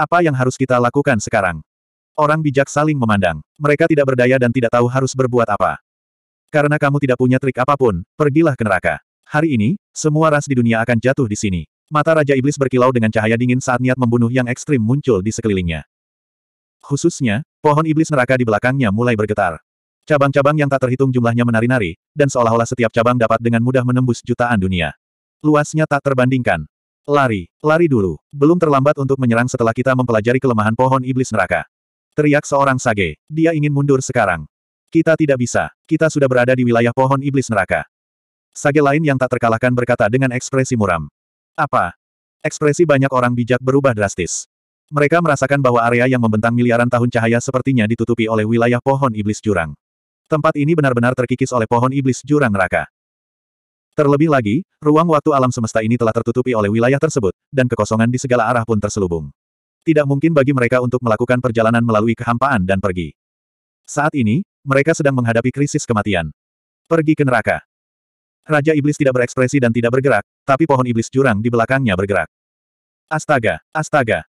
Apa yang harus kita lakukan sekarang? Orang bijak saling memandang. Mereka tidak berdaya dan tidak tahu harus berbuat apa. Karena kamu tidak punya trik apapun, pergilah ke neraka. Hari ini, semua ras di dunia akan jatuh di sini. Mata Raja Iblis berkilau dengan cahaya dingin saat niat membunuh yang ekstrim muncul di sekelilingnya. Khususnya, pohon iblis neraka di belakangnya mulai bergetar. Cabang-cabang yang tak terhitung jumlahnya menari-nari, dan seolah-olah setiap cabang dapat dengan mudah menembus jutaan dunia. Luasnya tak terbandingkan, Lari, lari dulu. Belum terlambat untuk menyerang setelah kita mempelajari kelemahan pohon iblis neraka. Teriak seorang sage. Dia ingin mundur sekarang. Kita tidak bisa. Kita sudah berada di wilayah pohon iblis neraka. Sage lain yang tak terkalahkan berkata dengan ekspresi muram. Apa? Ekspresi banyak orang bijak berubah drastis. Mereka merasakan bahwa area yang membentang miliaran tahun cahaya sepertinya ditutupi oleh wilayah pohon iblis jurang. Tempat ini benar-benar terkikis oleh pohon iblis jurang neraka. Terlebih lagi, ruang waktu alam semesta ini telah tertutupi oleh wilayah tersebut, dan kekosongan di segala arah pun terselubung. Tidak mungkin bagi mereka untuk melakukan perjalanan melalui kehampaan dan pergi. Saat ini, mereka sedang menghadapi krisis kematian. Pergi ke neraka. Raja Iblis tidak berekspresi dan tidak bergerak, tapi pohon iblis jurang di belakangnya bergerak. Astaga, astaga.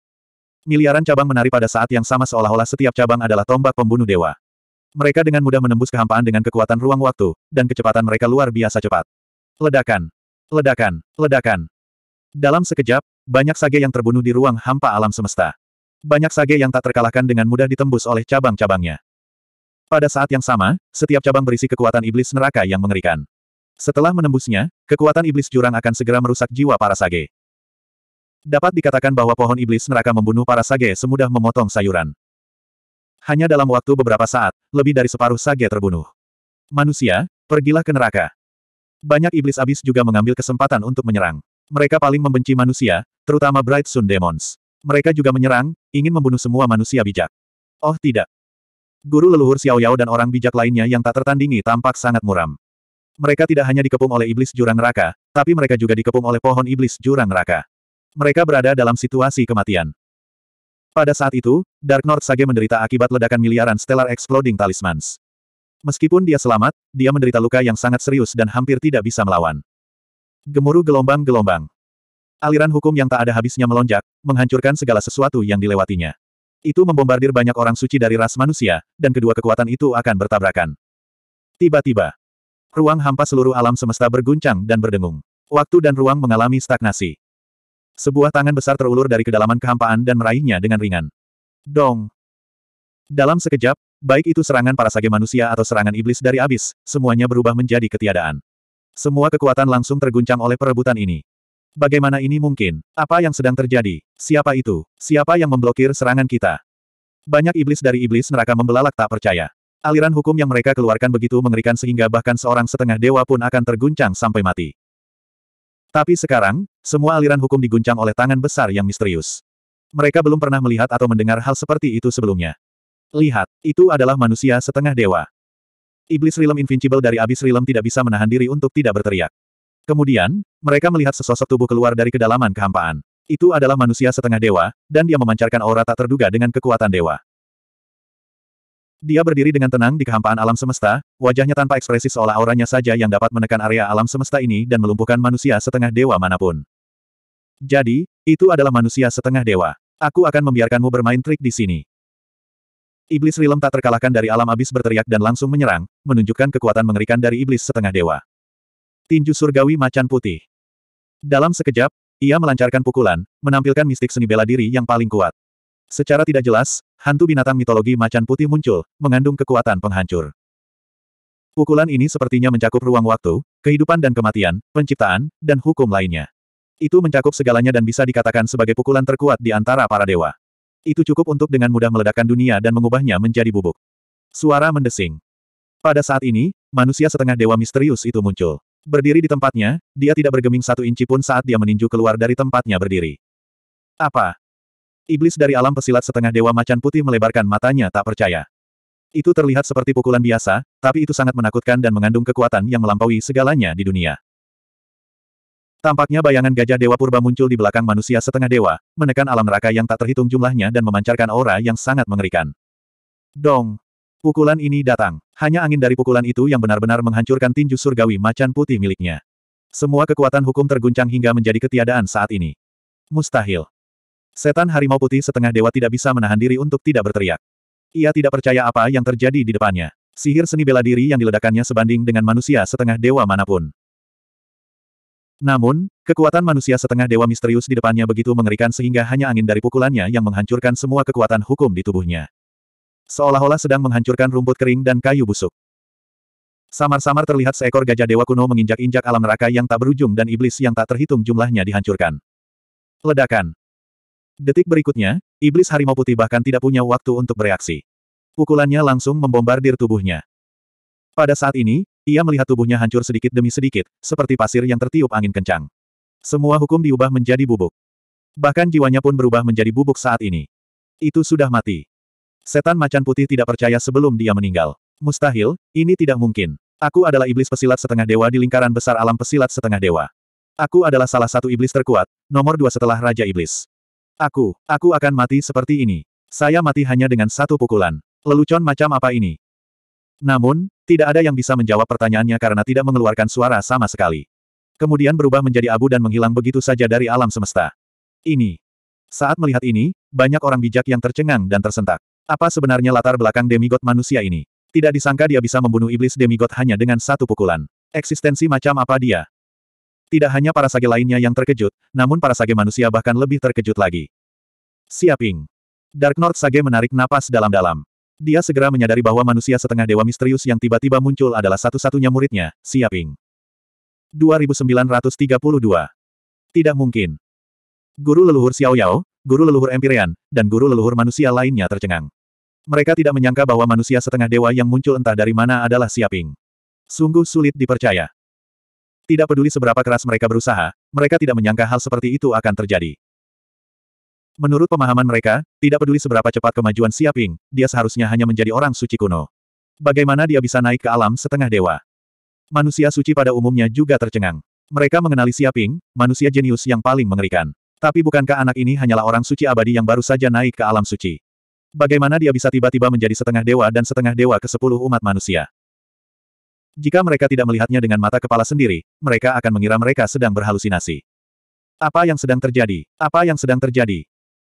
Miliaran cabang menari pada saat yang sama seolah-olah setiap cabang adalah tombak pembunuh dewa. Mereka dengan mudah menembus kehampaan dengan kekuatan ruang waktu, dan kecepatan mereka luar biasa cepat. Ledakan. Ledakan. Ledakan. Dalam sekejap, banyak sage yang terbunuh di ruang hampa alam semesta. Banyak sage yang tak terkalahkan dengan mudah ditembus oleh cabang-cabangnya. Pada saat yang sama, setiap cabang berisi kekuatan iblis neraka yang mengerikan. Setelah menembusnya, kekuatan iblis jurang akan segera merusak jiwa para sage. Dapat dikatakan bahwa pohon iblis neraka membunuh para sage semudah memotong sayuran. Hanya dalam waktu beberapa saat, lebih dari separuh sage terbunuh. Manusia, pergilah ke neraka. Banyak iblis abis juga mengambil kesempatan untuk menyerang. Mereka paling membenci manusia, terutama Bright Sun Demons. Mereka juga menyerang, ingin membunuh semua manusia bijak. Oh tidak. Guru leluhur Xiao Yao dan orang bijak lainnya yang tak tertandingi tampak sangat muram. Mereka tidak hanya dikepung oleh iblis jurang neraka, tapi mereka juga dikepung oleh pohon iblis jurang neraka. Mereka berada dalam situasi kematian. Pada saat itu, Dark North Sage menderita akibat ledakan miliaran Stellar Exploding Talismans. Meskipun dia selamat, dia menderita luka yang sangat serius dan hampir tidak bisa melawan. Gemuruh gelombang-gelombang. Aliran hukum yang tak ada habisnya melonjak, menghancurkan segala sesuatu yang dilewatinya. Itu membombardir banyak orang suci dari ras manusia, dan kedua kekuatan itu akan bertabrakan. Tiba-tiba, ruang hampa seluruh alam semesta berguncang dan berdengung. Waktu dan ruang mengalami stagnasi. Sebuah tangan besar terulur dari kedalaman kehampaan dan meraihnya dengan ringan. Dong! Dalam sekejap, Baik itu serangan para sage manusia atau serangan iblis dari abis, semuanya berubah menjadi ketiadaan. Semua kekuatan langsung terguncang oleh perebutan ini. Bagaimana ini mungkin? Apa yang sedang terjadi? Siapa itu? Siapa yang memblokir serangan kita? Banyak iblis dari iblis neraka membelalak tak percaya. Aliran hukum yang mereka keluarkan begitu mengerikan sehingga bahkan seorang setengah dewa pun akan terguncang sampai mati. Tapi sekarang, semua aliran hukum diguncang oleh tangan besar yang misterius. Mereka belum pernah melihat atau mendengar hal seperti itu sebelumnya. Lihat, itu adalah manusia setengah dewa. Iblis Rilem Invincible dari Abis Rilem tidak bisa menahan diri untuk tidak berteriak. Kemudian, mereka melihat sesosok tubuh keluar dari kedalaman kehampaan. Itu adalah manusia setengah dewa, dan dia memancarkan aura tak terduga dengan kekuatan dewa. Dia berdiri dengan tenang di kehampaan alam semesta, wajahnya tanpa ekspresi seolah auranya saja yang dapat menekan area alam semesta ini dan melumpuhkan manusia setengah dewa manapun. Jadi, itu adalah manusia setengah dewa. Aku akan membiarkanmu bermain trik di sini. Iblis rilem tak terkalahkan dari alam abis berteriak dan langsung menyerang, menunjukkan kekuatan mengerikan dari iblis setengah dewa. Tinju surgawi macan putih. Dalam sekejap, ia melancarkan pukulan, menampilkan mistik seni bela diri yang paling kuat. Secara tidak jelas, hantu binatang mitologi macan putih muncul, mengandung kekuatan penghancur. Pukulan ini sepertinya mencakup ruang waktu, kehidupan dan kematian, penciptaan, dan hukum lainnya. Itu mencakup segalanya dan bisa dikatakan sebagai pukulan terkuat di antara para dewa. Itu cukup untuk dengan mudah meledakkan dunia dan mengubahnya menjadi bubuk. Suara mendesing. Pada saat ini, manusia setengah dewa misterius itu muncul. Berdiri di tempatnya, dia tidak bergeming satu inci pun saat dia meninju keluar dari tempatnya berdiri. Apa? Iblis dari alam pesilat setengah dewa macan putih melebarkan matanya tak percaya. Itu terlihat seperti pukulan biasa, tapi itu sangat menakutkan dan mengandung kekuatan yang melampaui segalanya di dunia. Tampaknya bayangan gajah dewa purba muncul di belakang manusia setengah dewa, menekan alam neraka yang tak terhitung jumlahnya dan memancarkan aura yang sangat mengerikan. Dong! Pukulan ini datang. Hanya angin dari pukulan itu yang benar-benar menghancurkan tinju surgawi macan putih miliknya. Semua kekuatan hukum terguncang hingga menjadi ketiadaan saat ini. Mustahil. Setan harimau putih setengah dewa tidak bisa menahan diri untuk tidak berteriak. Ia tidak percaya apa yang terjadi di depannya. Sihir seni bela diri yang diledakannya sebanding dengan manusia setengah dewa manapun. Namun, kekuatan manusia setengah dewa misterius di depannya begitu mengerikan sehingga hanya angin dari pukulannya yang menghancurkan semua kekuatan hukum di tubuhnya. Seolah-olah sedang menghancurkan rumput kering dan kayu busuk. Samar-samar terlihat seekor gajah dewa kuno menginjak-injak alam neraka yang tak berujung dan iblis yang tak terhitung jumlahnya dihancurkan. Ledakan. Detik berikutnya, iblis harimau putih bahkan tidak punya waktu untuk bereaksi. Pukulannya langsung membombardir tubuhnya. Pada saat ini, ia melihat tubuhnya hancur sedikit demi sedikit, seperti pasir yang tertiup angin kencang. Semua hukum diubah menjadi bubuk. Bahkan jiwanya pun berubah menjadi bubuk saat ini. Itu sudah mati. Setan macan putih tidak percaya sebelum dia meninggal. Mustahil, ini tidak mungkin. Aku adalah iblis pesilat setengah dewa di lingkaran besar alam pesilat setengah dewa. Aku adalah salah satu iblis terkuat, nomor dua setelah Raja Iblis. Aku, aku akan mati seperti ini. Saya mati hanya dengan satu pukulan. Lelucon macam apa ini? Namun, tidak ada yang bisa menjawab pertanyaannya karena tidak mengeluarkan suara sama sekali. Kemudian berubah menjadi abu dan menghilang begitu saja dari alam semesta. Ini. Saat melihat ini, banyak orang bijak yang tercengang dan tersentak. Apa sebenarnya latar belakang demigod manusia ini? Tidak disangka dia bisa membunuh iblis demigod hanya dengan satu pukulan. Eksistensi macam apa dia? Tidak hanya para sage lainnya yang terkejut, namun para sage manusia bahkan lebih terkejut lagi. Siaping. Dark North Sage menarik napas dalam-dalam. Dia segera menyadari bahwa manusia setengah dewa misterius yang tiba-tiba muncul adalah satu-satunya muridnya, Siaping. 2932. Tidak mungkin. Guru leluhur Xiao Yao, guru leluhur Empyrean, dan guru leluhur manusia lainnya tercengang. Mereka tidak menyangka bahwa manusia setengah dewa yang muncul entah dari mana adalah Siaping. Sungguh sulit dipercaya. Tidak peduli seberapa keras mereka berusaha, mereka tidak menyangka hal seperti itu akan terjadi. Menurut pemahaman mereka, tidak peduli seberapa cepat kemajuan Siaping, dia seharusnya hanya menjadi orang suci kuno. Bagaimana dia bisa naik ke alam setengah dewa? Manusia suci pada umumnya juga tercengang. Mereka mengenali Siaping, manusia jenius yang paling mengerikan. Tapi bukankah anak ini hanyalah orang suci abadi yang baru saja naik ke alam suci? Bagaimana dia bisa tiba-tiba menjadi setengah dewa dan setengah dewa ke sepuluh umat manusia? Jika mereka tidak melihatnya dengan mata kepala sendiri, mereka akan mengira mereka sedang berhalusinasi. Apa yang sedang terjadi? Apa yang sedang terjadi?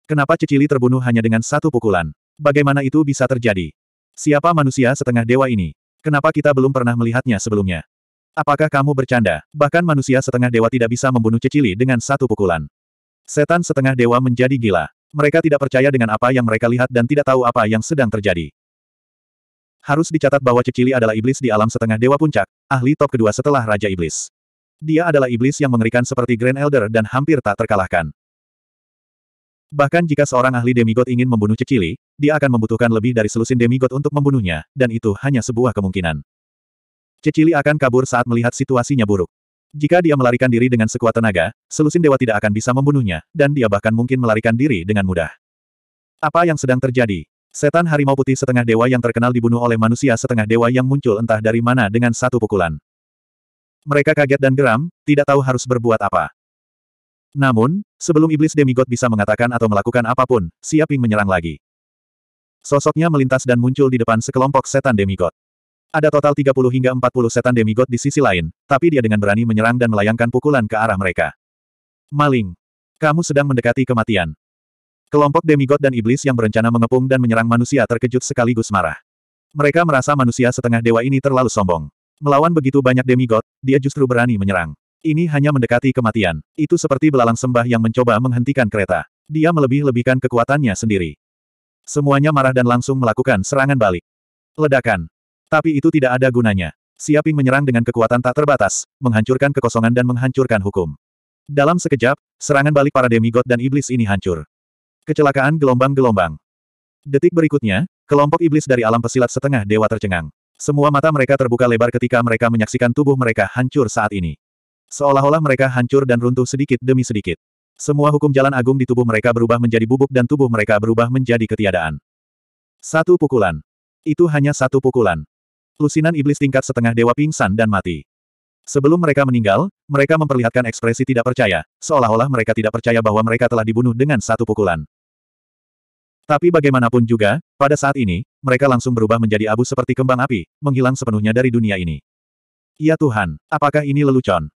Kenapa Cecili terbunuh hanya dengan satu pukulan? Bagaimana itu bisa terjadi? Siapa manusia setengah dewa ini? Kenapa kita belum pernah melihatnya sebelumnya? Apakah kamu bercanda? Bahkan manusia setengah dewa tidak bisa membunuh Cecili dengan satu pukulan. Setan setengah dewa menjadi gila. Mereka tidak percaya dengan apa yang mereka lihat dan tidak tahu apa yang sedang terjadi. Harus dicatat bahwa Cecili adalah iblis di alam setengah dewa puncak, ahli top kedua setelah Raja Iblis. Dia adalah iblis yang mengerikan seperti Grand Elder dan hampir tak terkalahkan. Bahkan jika seorang ahli demigod ingin membunuh Cecili, dia akan membutuhkan lebih dari selusin demigod untuk membunuhnya, dan itu hanya sebuah kemungkinan. Cecili akan kabur saat melihat situasinya buruk. Jika dia melarikan diri dengan sekuat tenaga, selusin dewa tidak akan bisa membunuhnya, dan dia bahkan mungkin melarikan diri dengan mudah. Apa yang sedang terjadi? Setan harimau putih setengah dewa yang terkenal dibunuh oleh manusia setengah dewa yang muncul entah dari mana dengan satu pukulan. Mereka kaget dan geram, tidak tahu harus berbuat apa. Namun, sebelum iblis demigod bisa mengatakan atau melakukan apapun, Siaping menyerang lagi. Sosoknya melintas dan muncul di depan sekelompok setan demigod. Ada total 30 hingga 40 setan demigod di sisi lain, tapi dia dengan berani menyerang dan melayangkan pukulan ke arah mereka. Maling. Kamu sedang mendekati kematian. Kelompok demigod dan iblis yang berencana mengepung dan menyerang manusia terkejut sekaligus marah. Mereka merasa manusia setengah dewa ini terlalu sombong. Melawan begitu banyak demigod, dia justru berani menyerang. Ini hanya mendekati kematian. Itu seperti belalang sembah yang mencoba menghentikan kereta. Dia melebih-lebihkan kekuatannya sendiri. Semuanya marah dan langsung melakukan serangan balik. Ledakan. Tapi itu tidak ada gunanya. Siaping menyerang dengan kekuatan tak terbatas, menghancurkan kekosongan dan menghancurkan hukum. Dalam sekejap, serangan balik para demigod dan iblis ini hancur. Kecelakaan gelombang-gelombang. Detik berikutnya, kelompok iblis dari alam pesilat setengah dewa tercengang. Semua mata mereka terbuka lebar ketika mereka menyaksikan tubuh mereka hancur saat ini. Seolah-olah mereka hancur dan runtuh sedikit demi sedikit. Semua hukum jalan agung di tubuh mereka berubah menjadi bubuk dan tubuh mereka berubah menjadi ketiadaan. Satu pukulan. Itu hanya satu pukulan. Lusinan iblis tingkat setengah dewa pingsan dan mati. Sebelum mereka meninggal, mereka memperlihatkan ekspresi tidak percaya, seolah-olah mereka tidak percaya bahwa mereka telah dibunuh dengan satu pukulan. Tapi bagaimanapun juga, pada saat ini, mereka langsung berubah menjadi abu seperti kembang api, menghilang sepenuhnya dari dunia ini. Ya Tuhan, apakah ini lelucon?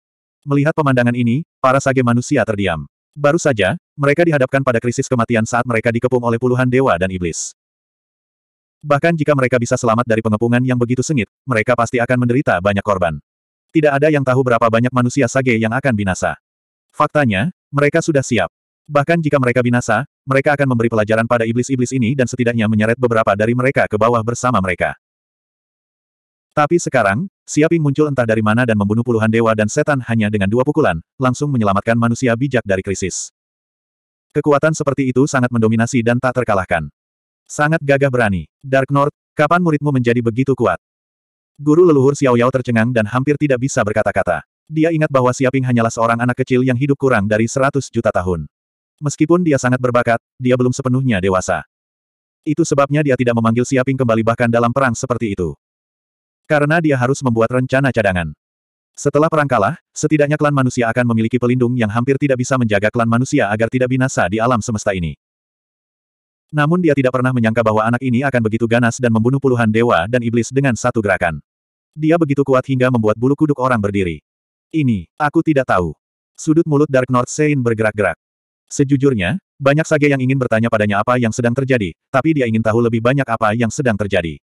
Melihat pemandangan ini, para sage manusia terdiam. Baru saja, mereka dihadapkan pada krisis kematian saat mereka dikepung oleh puluhan dewa dan iblis. Bahkan jika mereka bisa selamat dari pengepungan yang begitu sengit, mereka pasti akan menderita banyak korban. Tidak ada yang tahu berapa banyak manusia sage yang akan binasa. Faktanya, mereka sudah siap. Bahkan jika mereka binasa, mereka akan memberi pelajaran pada iblis-iblis ini dan setidaknya menyeret beberapa dari mereka ke bawah bersama mereka. Tapi sekarang, Siaping muncul entah dari mana dan membunuh puluhan dewa dan setan hanya dengan dua pukulan, langsung menyelamatkan manusia bijak dari krisis. Kekuatan seperti itu sangat mendominasi dan tak terkalahkan. Sangat gagah berani. Dark North, kapan muridmu menjadi begitu kuat? Guru leluhur Xiao Yao tercengang dan hampir tidak bisa berkata-kata. Dia ingat bahwa Siaping hanyalah seorang anak kecil yang hidup kurang dari 100 juta tahun. Meskipun dia sangat berbakat, dia belum sepenuhnya dewasa. Itu sebabnya dia tidak memanggil Siaping kembali bahkan dalam perang seperti itu. Karena dia harus membuat rencana cadangan. Setelah perang kalah, setidaknya klan manusia akan memiliki pelindung yang hampir tidak bisa menjaga klan manusia agar tidak binasa di alam semesta ini. Namun dia tidak pernah menyangka bahwa anak ini akan begitu ganas dan membunuh puluhan dewa dan iblis dengan satu gerakan. Dia begitu kuat hingga membuat bulu kuduk orang berdiri. Ini, aku tidak tahu. Sudut mulut Dark North Sein bergerak-gerak. Sejujurnya, banyak saja yang ingin bertanya padanya apa yang sedang terjadi, tapi dia ingin tahu lebih banyak apa yang sedang terjadi.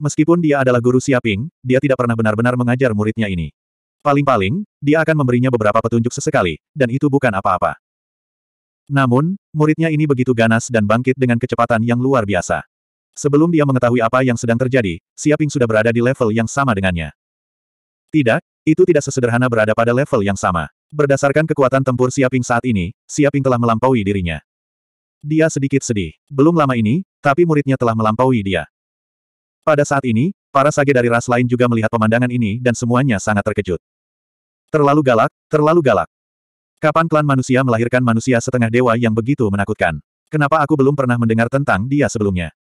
Meskipun dia adalah guru Siaping, dia tidak pernah benar-benar mengajar muridnya ini. Paling-paling, dia akan memberinya beberapa petunjuk sesekali, dan itu bukan apa-apa. Namun, muridnya ini begitu ganas dan bangkit dengan kecepatan yang luar biasa. Sebelum dia mengetahui apa yang sedang terjadi, Siaping sudah berada di level yang sama dengannya. Tidak, itu tidak sesederhana berada pada level yang sama. Berdasarkan kekuatan tempur Siaping saat ini, Siaping telah melampaui dirinya. Dia sedikit sedih. Belum lama ini, tapi muridnya telah melampaui dia. Pada saat ini, para sage dari ras lain juga melihat pemandangan ini dan semuanya sangat terkejut. Terlalu galak, terlalu galak. Kapan klan manusia melahirkan manusia setengah dewa yang begitu menakutkan? Kenapa aku belum pernah mendengar tentang dia sebelumnya?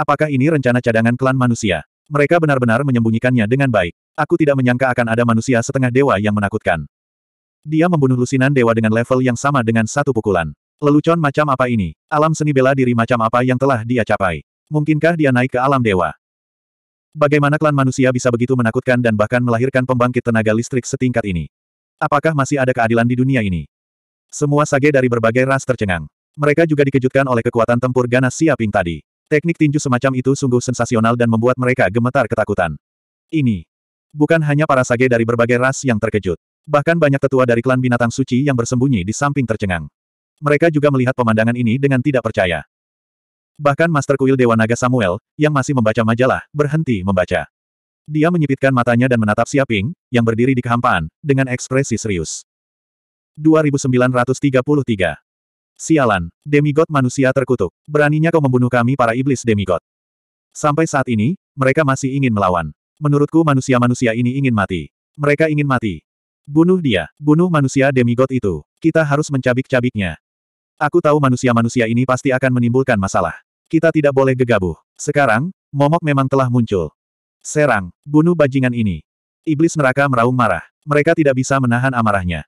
Apakah ini rencana cadangan klan manusia? Mereka benar-benar menyembunyikannya dengan baik. Aku tidak menyangka akan ada manusia setengah dewa yang menakutkan. Dia membunuh lusinan dewa dengan level yang sama dengan satu pukulan. Lelucon macam apa ini? Alam seni bela diri macam apa yang telah dia capai? Mungkinkah dia naik ke alam dewa? Bagaimana klan manusia bisa begitu menakutkan dan bahkan melahirkan pembangkit tenaga listrik setingkat ini? Apakah masih ada keadilan di dunia ini? Semua sage dari berbagai ras tercengang. Mereka juga dikejutkan oleh kekuatan tempur ganas Siaping tadi. Teknik tinju semacam itu sungguh sensasional dan membuat mereka gemetar ketakutan. Ini bukan hanya para sage dari berbagai ras yang terkejut. Bahkan banyak tetua dari klan binatang suci yang bersembunyi di samping tercengang. Mereka juga melihat pemandangan ini dengan tidak percaya. Bahkan Master Kuil Dewa Naga Samuel, yang masih membaca majalah, berhenti membaca. Dia menyipitkan matanya dan menatap Siaping, yang berdiri di kehampaan, dengan ekspresi serius. 2933 Sialan, demigod manusia terkutuk. Beraninya kau membunuh kami para iblis demigod. Sampai saat ini, mereka masih ingin melawan. Menurutku manusia-manusia ini ingin mati. Mereka ingin mati. Bunuh dia, bunuh manusia demigod itu. Kita harus mencabik-cabiknya. Aku tahu manusia-manusia ini pasti akan menimbulkan masalah. Kita tidak boleh gegabah. Sekarang, momok memang telah muncul. Serang, bunuh bajingan ini. Iblis neraka meraung marah. Mereka tidak bisa menahan amarahnya.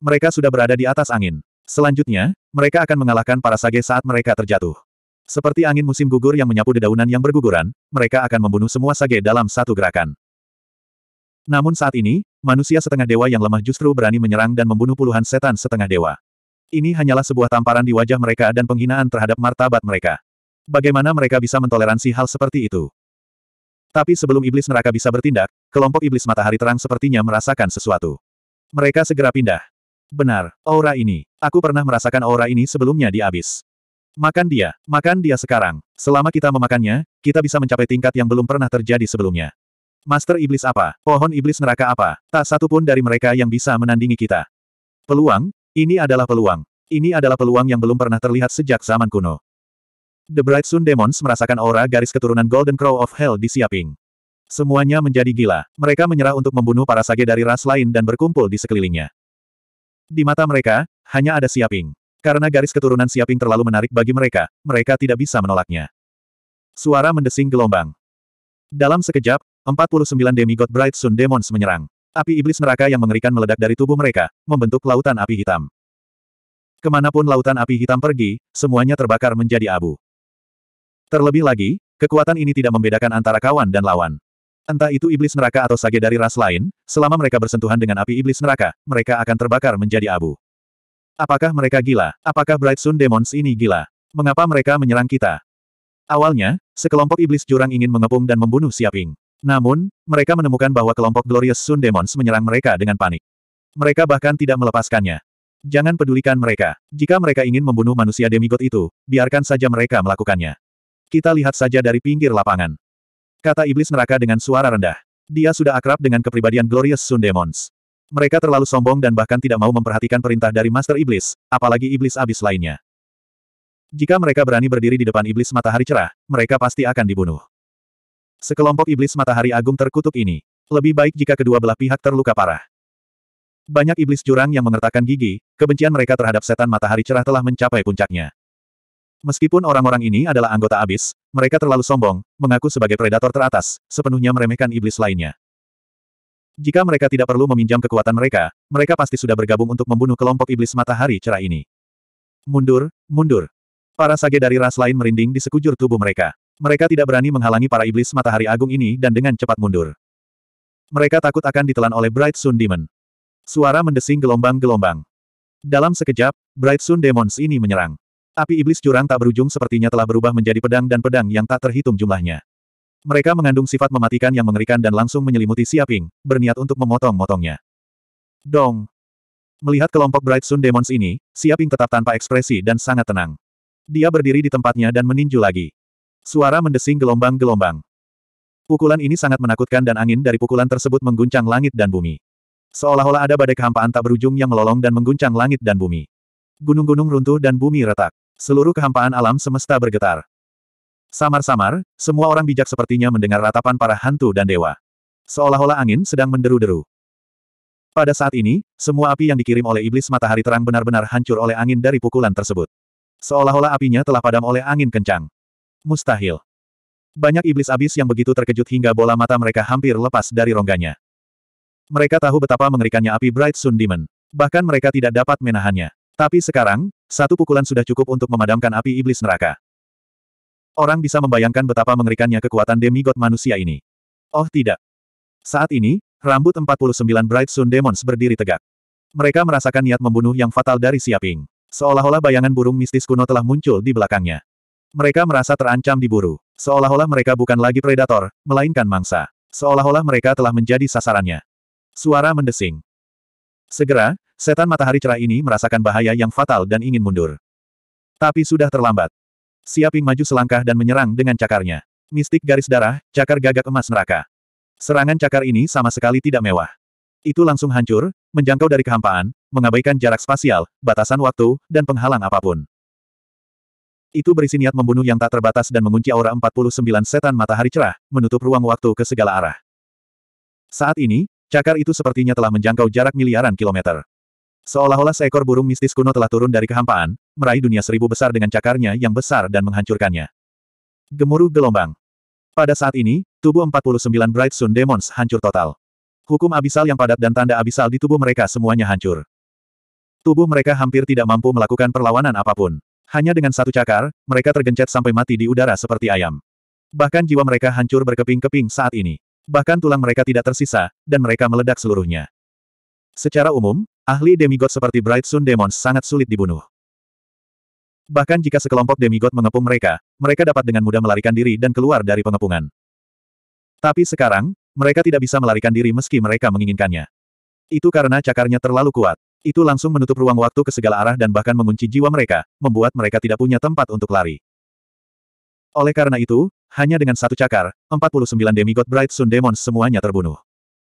Mereka sudah berada di atas angin. Selanjutnya, mereka akan mengalahkan para sage saat mereka terjatuh. Seperti angin musim gugur yang menyapu dedaunan yang berguguran, mereka akan membunuh semua sage dalam satu gerakan. Namun saat ini, manusia setengah dewa yang lemah justru berani menyerang dan membunuh puluhan setan setengah dewa. Ini hanyalah sebuah tamparan di wajah mereka dan penghinaan terhadap martabat mereka. Bagaimana mereka bisa mentoleransi hal seperti itu? Tapi sebelum iblis neraka bisa bertindak, kelompok iblis matahari terang sepertinya merasakan sesuatu. Mereka segera pindah. Benar, aura ini. Aku pernah merasakan aura ini sebelumnya di abis. Makan dia, makan dia sekarang. Selama kita memakannya, kita bisa mencapai tingkat yang belum pernah terjadi sebelumnya. Master iblis apa? Pohon iblis neraka apa? Tak satu pun dari mereka yang bisa menandingi kita. Peluang? Ini adalah peluang. Ini adalah peluang yang belum pernah terlihat sejak zaman kuno. The Bright Sun Demons merasakan aura garis keturunan Golden Crow of Hell di Siaping. Semuanya menjadi gila. Mereka menyerah untuk membunuh para sage dari ras lain dan berkumpul di sekelilingnya. Di mata mereka, hanya ada Siaping. Karena garis keturunan Siaping terlalu menarik bagi mereka, mereka tidak bisa menolaknya. Suara mendesing gelombang. Dalam sekejap, 49 demigod Bright Sun Demons menyerang. Api iblis neraka yang mengerikan meledak dari tubuh mereka, membentuk lautan api hitam. Kemanapun lautan api hitam pergi, semuanya terbakar menjadi abu. Terlebih lagi, kekuatan ini tidak membedakan antara kawan dan lawan. Entah itu iblis neraka atau sage dari ras lain, selama mereka bersentuhan dengan api iblis neraka, mereka akan terbakar menjadi abu. Apakah mereka gila? Apakah Bright Sun Demons ini gila? Mengapa mereka menyerang kita? Awalnya, sekelompok iblis jurang ingin mengepung dan membunuh Siaping. Namun, mereka menemukan bahwa kelompok Glorious Sun Demons menyerang mereka dengan panik. Mereka bahkan tidak melepaskannya. Jangan pedulikan mereka. Jika mereka ingin membunuh manusia demigod itu, biarkan saja mereka melakukannya. Kita lihat saja dari pinggir lapangan. Kata iblis neraka dengan suara rendah. Dia sudah akrab dengan kepribadian Glorious Sun Demons. Mereka terlalu sombong dan bahkan tidak mau memperhatikan perintah dari Master Iblis, apalagi iblis abis lainnya. Jika mereka berani berdiri di depan iblis matahari cerah, mereka pasti akan dibunuh. Sekelompok iblis matahari agung terkutuk ini. Lebih baik jika kedua belah pihak terluka parah. Banyak iblis jurang yang mengertakkan gigi, kebencian mereka terhadap setan matahari cerah telah mencapai puncaknya. Meskipun orang-orang ini adalah anggota abis, mereka terlalu sombong, mengaku sebagai predator teratas, sepenuhnya meremehkan iblis lainnya. Jika mereka tidak perlu meminjam kekuatan mereka, mereka pasti sudah bergabung untuk membunuh kelompok iblis matahari cerah ini. Mundur, mundur. Para sage dari ras lain merinding di sekujur tubuh mereka. Mereka tidak berani menghalangi para iblis matahari agung ini dan dengan cepat mundur. Mereka takut akan ditelan oleh Bright Sun Demon. Suara mendesing gelombang-gelombang. Dalam sekejap, Bright Sun Demons ini menyerang. Api iblis curang tak berujung sepertinya telah berubah menjadi pedang dan pedang yang tak terhitung jumlahnya. Mereka mengandung sifat mematikan yang mengerikan dan langsung menyelimuti Siaping, berniat untuk memotong-motongnya. Dong! Melihat kelompok Bright Sun Demons ini, Siaping tetap tanpa ekspresi dan sangat tenang. Dia berdiri di tempatnya dan meninju lagi. Suara mendesing gelombang-gelombang. Pukulan ini sangat menakutkan dan angin dari pukulan tersebut mengguncang langit dan bumi. Seolah-olah ada badai kehampaan tak berujung yang melolong dan mengguncang langit dan bumi. Gunung-gunung runtuh dan bumi retak. Seluruh kehampaan alam semesta bergetar. Samar-samar, semua orang bijak sepertinya mendengar ratapan para hantu dan dewa. Seolah-olah angin sedang menderu-deru. Pada saat ini, semua api yang dikirim oleh iblis matahari terang benar-benar hancur oleh angin dari pukulan tersebut. Seolah-olah apinya telah padam oleh angin kencang. Mustahil. Banyak iblis abis yang begitu terkejut hingga bola mata mereka hampir lepas dari rongganya. Mereka tahu betapa mengerikannya api Bright Sun Demon. Bahkan mereka tidak dapat menahannya. Tapi sekarang, satu pukulan sudah cukup untuk memadamkan api iblis neraka. Orang bisa membayangkan betapa mengerikannya kekuatan demigod manusia ini. Oh tidak. Saat ini, rambut 49 Bright Sun Demons berdiri tegak. Mereka merasakan niat membunuh yang fatal dari Siaping. Seolah-olah bayangan burung mistis kuno telah muncul di belakangnya. Mereka merasa terancam diburu. Seolah-olah mereka bukan lagi predator, melainkan mangsa. Seolah-olah mereka telah menjadi sasarannya. Suara mendesing. Segera, Setan matahari cerah ini merasakan bahaya yang fatal dan ingin mundur. Tapi sudah terlambat. Siaping maju selangkah dan menyerang dengan cakarnya. Mistik garis darah, cakar gagak emas neraka. Serangan cakar ini sama sekali tidak mewah. Itu langsung hancur, menjangkau dari kehampaan, mengabaikan jarak spasial, batasan waktu, dan penghalang apapun. Itu berisi niat membunuh yang tak terbatas dan mengunci aura 49 setan matahari cerah, menutup ruang waktu ke segala arah. Saat ini, cakar itu sepertinya telah menjangkau jarak miliaran kilometer. Seolah-olah seekor burung mistis kuno telah turun dari kehampaan, meraih dunia seribu besar dengan cakarnya yang besar dan menghancurkannya. Gemuruh gelombang. Pada saat ini, tubuh 49 Bright Sun Demons hancur total. Hukum abisal yang padat dan tanda abisal di tubuh mereka semuanya hancur. Tubuh mereka hampir tidak mampu melakukan perlawanan apapun. Hanya dengan satu cakar, mereka tergencet sampai mati di udara seperti ayam. Bahkan jiwa mereka hancur berkeping-keping saat ini. Bahkan tulang mereka tidak tersisa, dan mereka meledak seluruhnya. Secara umum, Ahli demigod seperti Bright Sun Demons sangat sulit dibunuh. Bahkan jika sekelompok demigod mengepung mereka, mereka dapat dengan mudah melarikan diri dan keluar dari pengepungan. Tapi sekarang, mereka tidak bisa melarikan diri meski mereka menginginkannya. Itu karena cakarnya terlalu kuat. Itu langsung menutup ruang waktu ke segala arah dan bahkan mengunci jiwa mereka, membuat mereka tidak punya tempat untuk lari. Oleh karena itu, hanya dengan satu cakar, 49 demigod Bright Sun Demons semuanya terbunuh.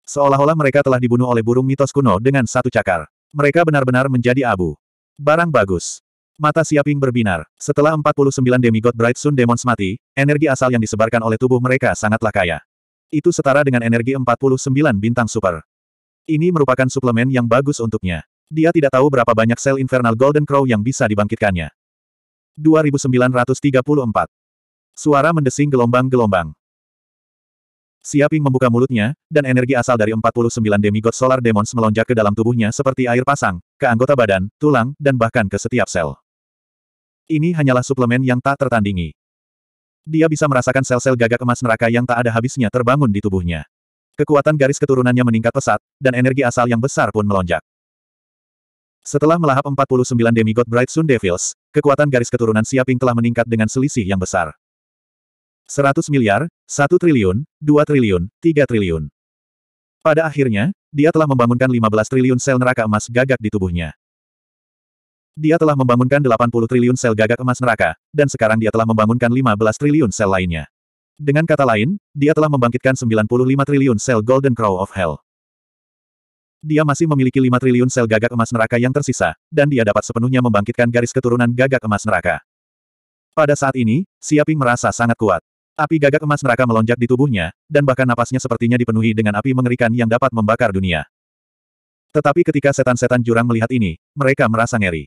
Seolah-olah mereka telah dibunuh oleh burung mitos kuno dengan satu cakar. Mereka benar-benar menjadi abu. Barang bagus. Mata Siaping berbinar. Setelah 49 demigod Bright Sun Demons mati, energi asal yang disebarkan oleh tubuh mereka sangatlah kaya. Itu setara dengan energi 49 bintang super. Ini merupakan suplemen yang bagus untuknya. Dia tidak tahu berapa banyak sel Infernal Golden Crow yang bisa dibangkitkannya. 2934 Suara mendesing gelombang-gelombang. Siaping membuka mulutnya, dan energi asal dari 49 demigod solar demons melonjak ke dalam tubuhnya seperti air pasang, ke anggota badan, tulang, dan bahkan ke setiap sel. Ini hanyalah suplemen yang tak tertandingi. Dia bisa merasakan sel-sel gagak emas neraka yang tak ada habisnya terbangun di tubuhnya. Kekuatan garis keturunannya meningkat pesat, dan energi asal yang besar pun melonjak. Setelah melahap 49 demigod Bright Sun Devils, kekuatan garis keturunan Siaping telah meningkat dengan selisih yang besar. 100 miliar, 1 triliun, 2 triliun, 3 triliun. Pada akhirnya, dia telah membangunkan 15 triliun sel neraka emas gagak di tubuhnya. Dia telah membangunkan 80 triliun sel gagak emas neraka, dan sekarang dia telah membangunkan 15 triliun sel lainnya. Dengan kata lain, dia telah membangkitkan 95 triliun sel Golden Crow of Hell. Dia masih memiliki 5 triliun sel gagak emas neraka yang tersisa, dan dia dapat sepenuhnya membangkitkan garis keturunan gagak emas neraka. Pada saat ini, Siaping merasa sangat kuat. Api gagak emas neraka melonjak di tubuhnya, dan bahkan napasnya sepertinya dipenuhi dengan api mengerikan yang dapat membakar dunia. Tetapi ketika setan-setan jurang melihat ini, mereka merasa ngeri.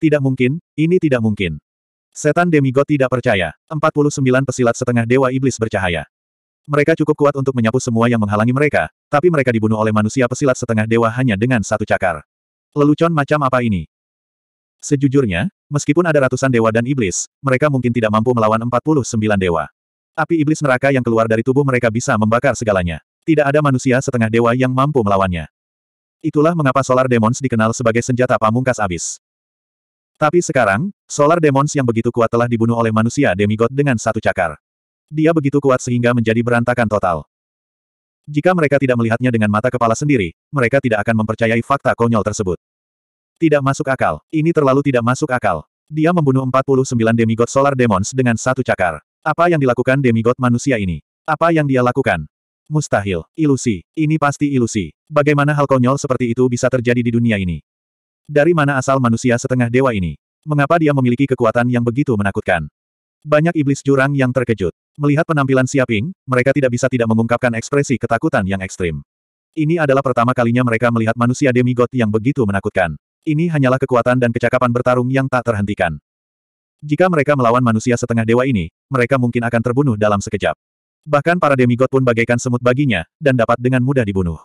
Tidak mungkin, ini tidak mungkin. Setan demigod tidak percaya. 49 pesilat setengah dewa iblis bercahaya. Mereka cukup kuat untuk menyapu semua yang menghalangi mereka, tapi mereka dibunuh oleh manusia pesilat setengah dewa hanya dengan satu cakar. Lelucon macam apa ini? Sejujurnya, meskipun ada ratusan dewa dan iblis, mereka mungkin tidak mampu melawan 49 dewa. Api iblis neraka yang keluar dari tubuh mereka bisa membakar segalanya. Tidak ada manusia setengah dewa yang mampu melawannya. Itulah mengapa Solar Demons dikenal sebagai senjata pamungkas abis. Tapi sekarang, Solar Demons yang begitu kuat telah dibunuh oleh manusia demigod dengan satu cakar. Dia begitu kuat sehingga menjadi berantakan total. Jika mereka tidak melihatnya dengan mata kepala sendiri, mereka tidak akan mempercayai fakta konyol tersebut. Tidak masuk akal. Ini terlalu tidak masuk akal. Dia membunuh 49 demigod solar demons dengan satu cakar. Apa yang dilakukan demigod manusia ini? Apa yang dia lakukan? Mustahil. Ilusi. Ini pasti ilusi. Bagaimana hal konyol seperti itu bisa terjadi di dunia ini? Dari mana asal manusia setengah dewa ini? Mengapa dia memiliki kekuatan yang begitu menakutkan? Banyak iblis jurang yang terkejut. Melihat penampilan Siaping, mereka tidak bisa tidak mengungkapkan ekspresi ketakutan yang ekstrim. Ini adalah pertama kalinya mereka melihat manusia demigod yang begitu menakutkan. Ini hanyalah kekuatan dan kecakapan bertarung yang tak terhentikan. Jika mereka melawan manusia setengah dewa ini, mereka mungkin akan terbunuh dalam sekejap. Bahkan para demigod pun bagaikan semut baginya, dan dapat dengan mudah dibunuh.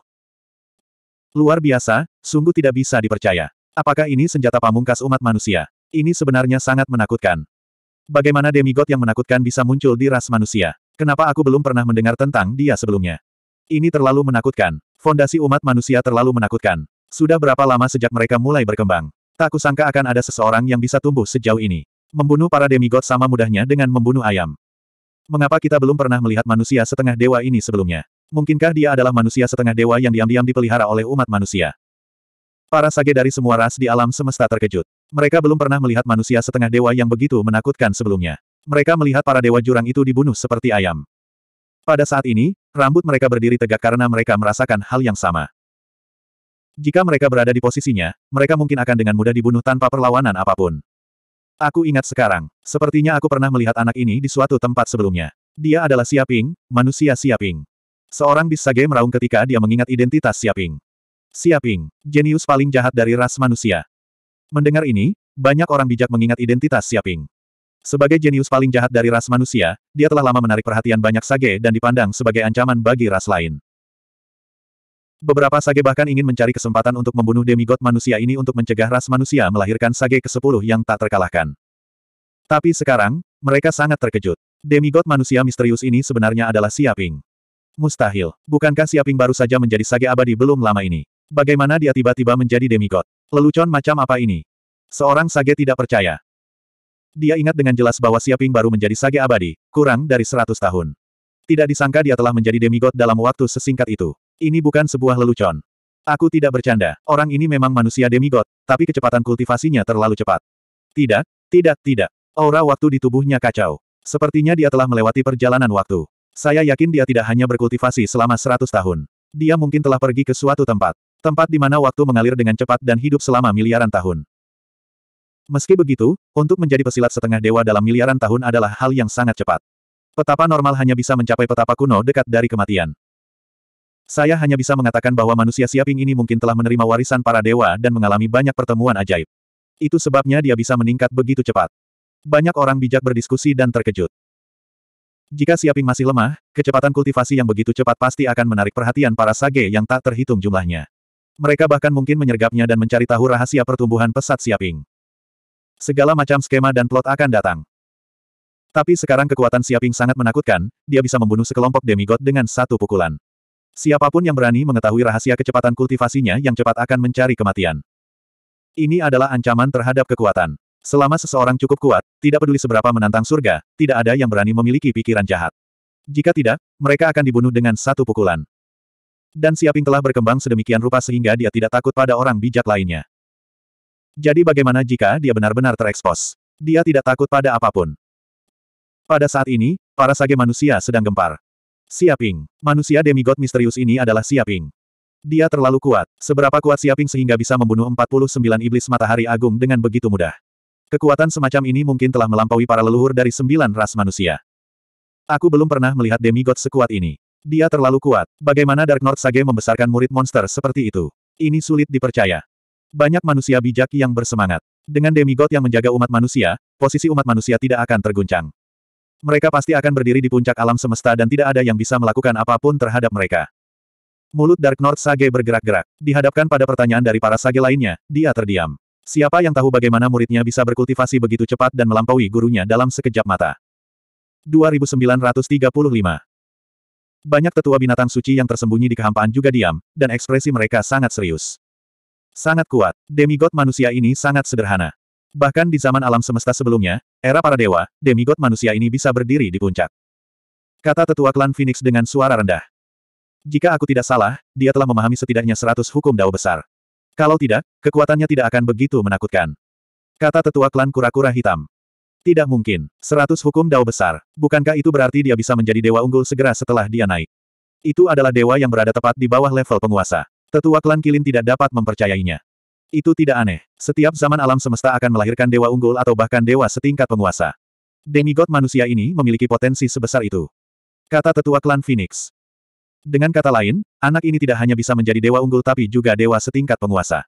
Luar biasa, sungguh tidak bisa dipercaya. Apakah ini senjata pamungkas umat manusia? Ini sebenarnya sangat menakutkan. Bagaimana demigod yang menakutkan bisa muncul di ras manusia? Kenapa aku belum pernah mendengar tentang dia sebelumnya? Ini terlalu menakutkan. Fondasi umat manusia terlalu menakutkan. Sudah berapa lama sejak mereka mulai berkembang? Tak kusangka akan ada seseorang yang bisa tumbuh sejauh ini. Membunuh para demigod sama mudahnya dengan membunuh ayam. Mengapa kita belum pernah melihat manusia setengah dewa ini sebelumnya? Mungkinkah dia adalah manusia setengah dewa yang diam-diam dipelihara oleh umat manusia? Para sage dari semua ras di alam semesta terkejut. Mereka belum pernah melihat manusia setengah dewa yang begitu menakutkan sebelumnya. Mereka melihat para dewa jurang itu dibunuh seperti ayam. Pada saat ini, rambut mereka berdiri tegak karena mereka merasakan hal yang sama. Jika mereka berada di posisinya, mereka mungkin akan dengan mudah dibunuh tanpa perlawanan apapun. Aku ingat sekarang, sepertinya aku pernah melihat anak ini di suatu tempat sebelumnya. Dia adalah Siaping, manusia Siaping. Seorang bisage meraung ketika dia mengingat identitas Siaping. Siaping, jenius paling jahat dari ras manusia. Mendengar ini, banyak orang bijak mengingat identitas Siaping. Sebagai jenius paling jahat dari ras manusia, dia telah lama menarik perhatian banyak sage dan dipandang sebagai ancaman bagi ras lain. Beberapa sage bahkan ingin mencari kesempatan untuk membunuh demigod manusia ini untuk mencegah ras manusia melahirkan sage ke-10 yang tak terkalahkan. Tapi sekarang, mereka sangat terkejut. Demigod manusia misterius ini sebenarnya adalah Siaping. Mustahil. Bukankah Siaping baru saja menjadi sage abadi belum lama ini? Bagaimana dia tiba-tiba menjadi demigod? Lelucon macam apa ini? Seorang sage tidak percaya. Dia ingat dengan jelas bahwa Siaping baru menjadi sage abadi, kurang dari 100 tahun. Tidak disangka dia telah menjadi demigod dalam waktu sesingkat itu. Ini bukan sebuah lelucon. Aku tidak bercanda, orang ini memang manusia demigod, tapi kecepatan kultivasinya terlalu cepat. Tidak, tidak, tidak. Aura waktu di tubuhnya kacau. Sepertinya dia telah melewati perjalanan waktu. Saya yakin dia tidak hanya berkultivasi selama 100 tahun. Dia mungkin telah pergi ke suatu tempat. Tempat di mana waktu mengalir dengan cepat dan hidup selama miliaran tahun. Meski begitu, untuk menjadi pesilat setengah dewa dalam miliaran tahun adalah hal yang sangat cepat. Petapa normal hanya bisa mencapai petapa kuno dekat dari kematian. Saya hanya bisa mengatakan bahwa manusia siaping ini mungkin telah menerima warisan para dewa dan mengalami banyak pertemuan ajaib. Itu sebabnya dia bisa meningkat begitu cepat. Banyak orang bijak berdiskusi dan terkejut. Jika siaping masih lemah, kecepatan kultivasi yang begitu cepat pasti akan menarik perhatian para sage yang tak terhitung jumlahnya. Mereka bahkan mungkin menyergapnya dan mencari tahu rahasia pertumbuhan pesat siaping. Segala macam skema dan plot akan datang. Tapi sekarang kekuatan siaping sangat menakutkan, dia bisa membunuh sekelompok demigod dengan satu pukulan. Siapapun yang berani mengetahui rahasia kecepatan kultivasinya yang cepat akan mencari kematian. Ini adalah ancaman terhadap kekuatan. Selama seseorang cukup kuat, tidak peduli seberapa menantang surga, tidak ada yang berani memiliki pikiran jahat. Jika tidak, mereka akan dibunuh dengan satu pukulan. Dan Siaping telah berkembang sedemikian rupa sehingga dia tidak takut pada orang bijak lainnya. Jadi bagaimana jika dia benar-benar terekspos? Dia tidak takut pada apapun. Pada saat ini, para sage manusia sedang gempar. Siaping. Manusia demigod misterius ini adalah Siaping. Dia terlalu kuat. Seberapa kuat Siaping sehingga bisa membunuh 49 iblis matahari agung dengan begitu mudah. Kekuatan semacam ini mungkin telah melampaui para leluhur dari sembilan ras manusia. Aku belum pernah melihat demigod sekuat ini. Dia terlalu kuat. Bagaimana Dark North Sage membesarkan murid monster seperti itu? Ini sulit dipercaya. Banyak manusia bijak yang bersemangat. Dengan demigod yang menjaga umat manusia, posisi umat manusia tidak akan terguncang mereka pasti akan berdiri di puncak alam semesta dan tidak ada yang bisa melakukan apapun terhadap mereka. Mulut Dark North Sage bergerak-gerak. Dihadapkan pada pertanyaan dari para Sage lainnya, dia terdiam. Siapa yang tahu bagaimana muridnya bisa berkultivasi begitu cepat dan melampaui gurunya dalam sekejap mata? 2935 Banyak tetua binatang suci yang tersembunyi di kehampaan juga diam, dan ekspresi mereka sangat serius. Sangat kuat. Demigod manusia ini sangat sederhana. Bahkan di zaman alam semesta sebelumnya, era para dewa, demigod manusia ini bisa berdiri di puncak. Kata tetua klan Phoenix dengan suara rendah. Jika aku tidak salah, dia telah memahami setidaknya seratus hukum dao besar. Kalau tidak, kekuatannya tidak akan begitu menakutkan. Kata tetua klan kura-kura hitam. Tidak mungkin. Seratus hukum dao besar. Bukankah itu berarti dia bisa menjadi dewa unggul segera setelah dia naik? Itu adalah dewa yang berada tepat di bawah level penguasa. Tetua klan Kilin tidak dapat mempercayainya. Itu tidak aneh. Setiap zaman alam semesta akan melahirkan dewa unggul atau bahkan dewa setingkat penguasa. Demigod manusia ini memiliki potensi sebesar itu. Kata tetua klan Phoenix. Dengan kata lain, anak ini tidak hanya bisa menjadi dewa unggul tapi juga dewa setingkat penguasa.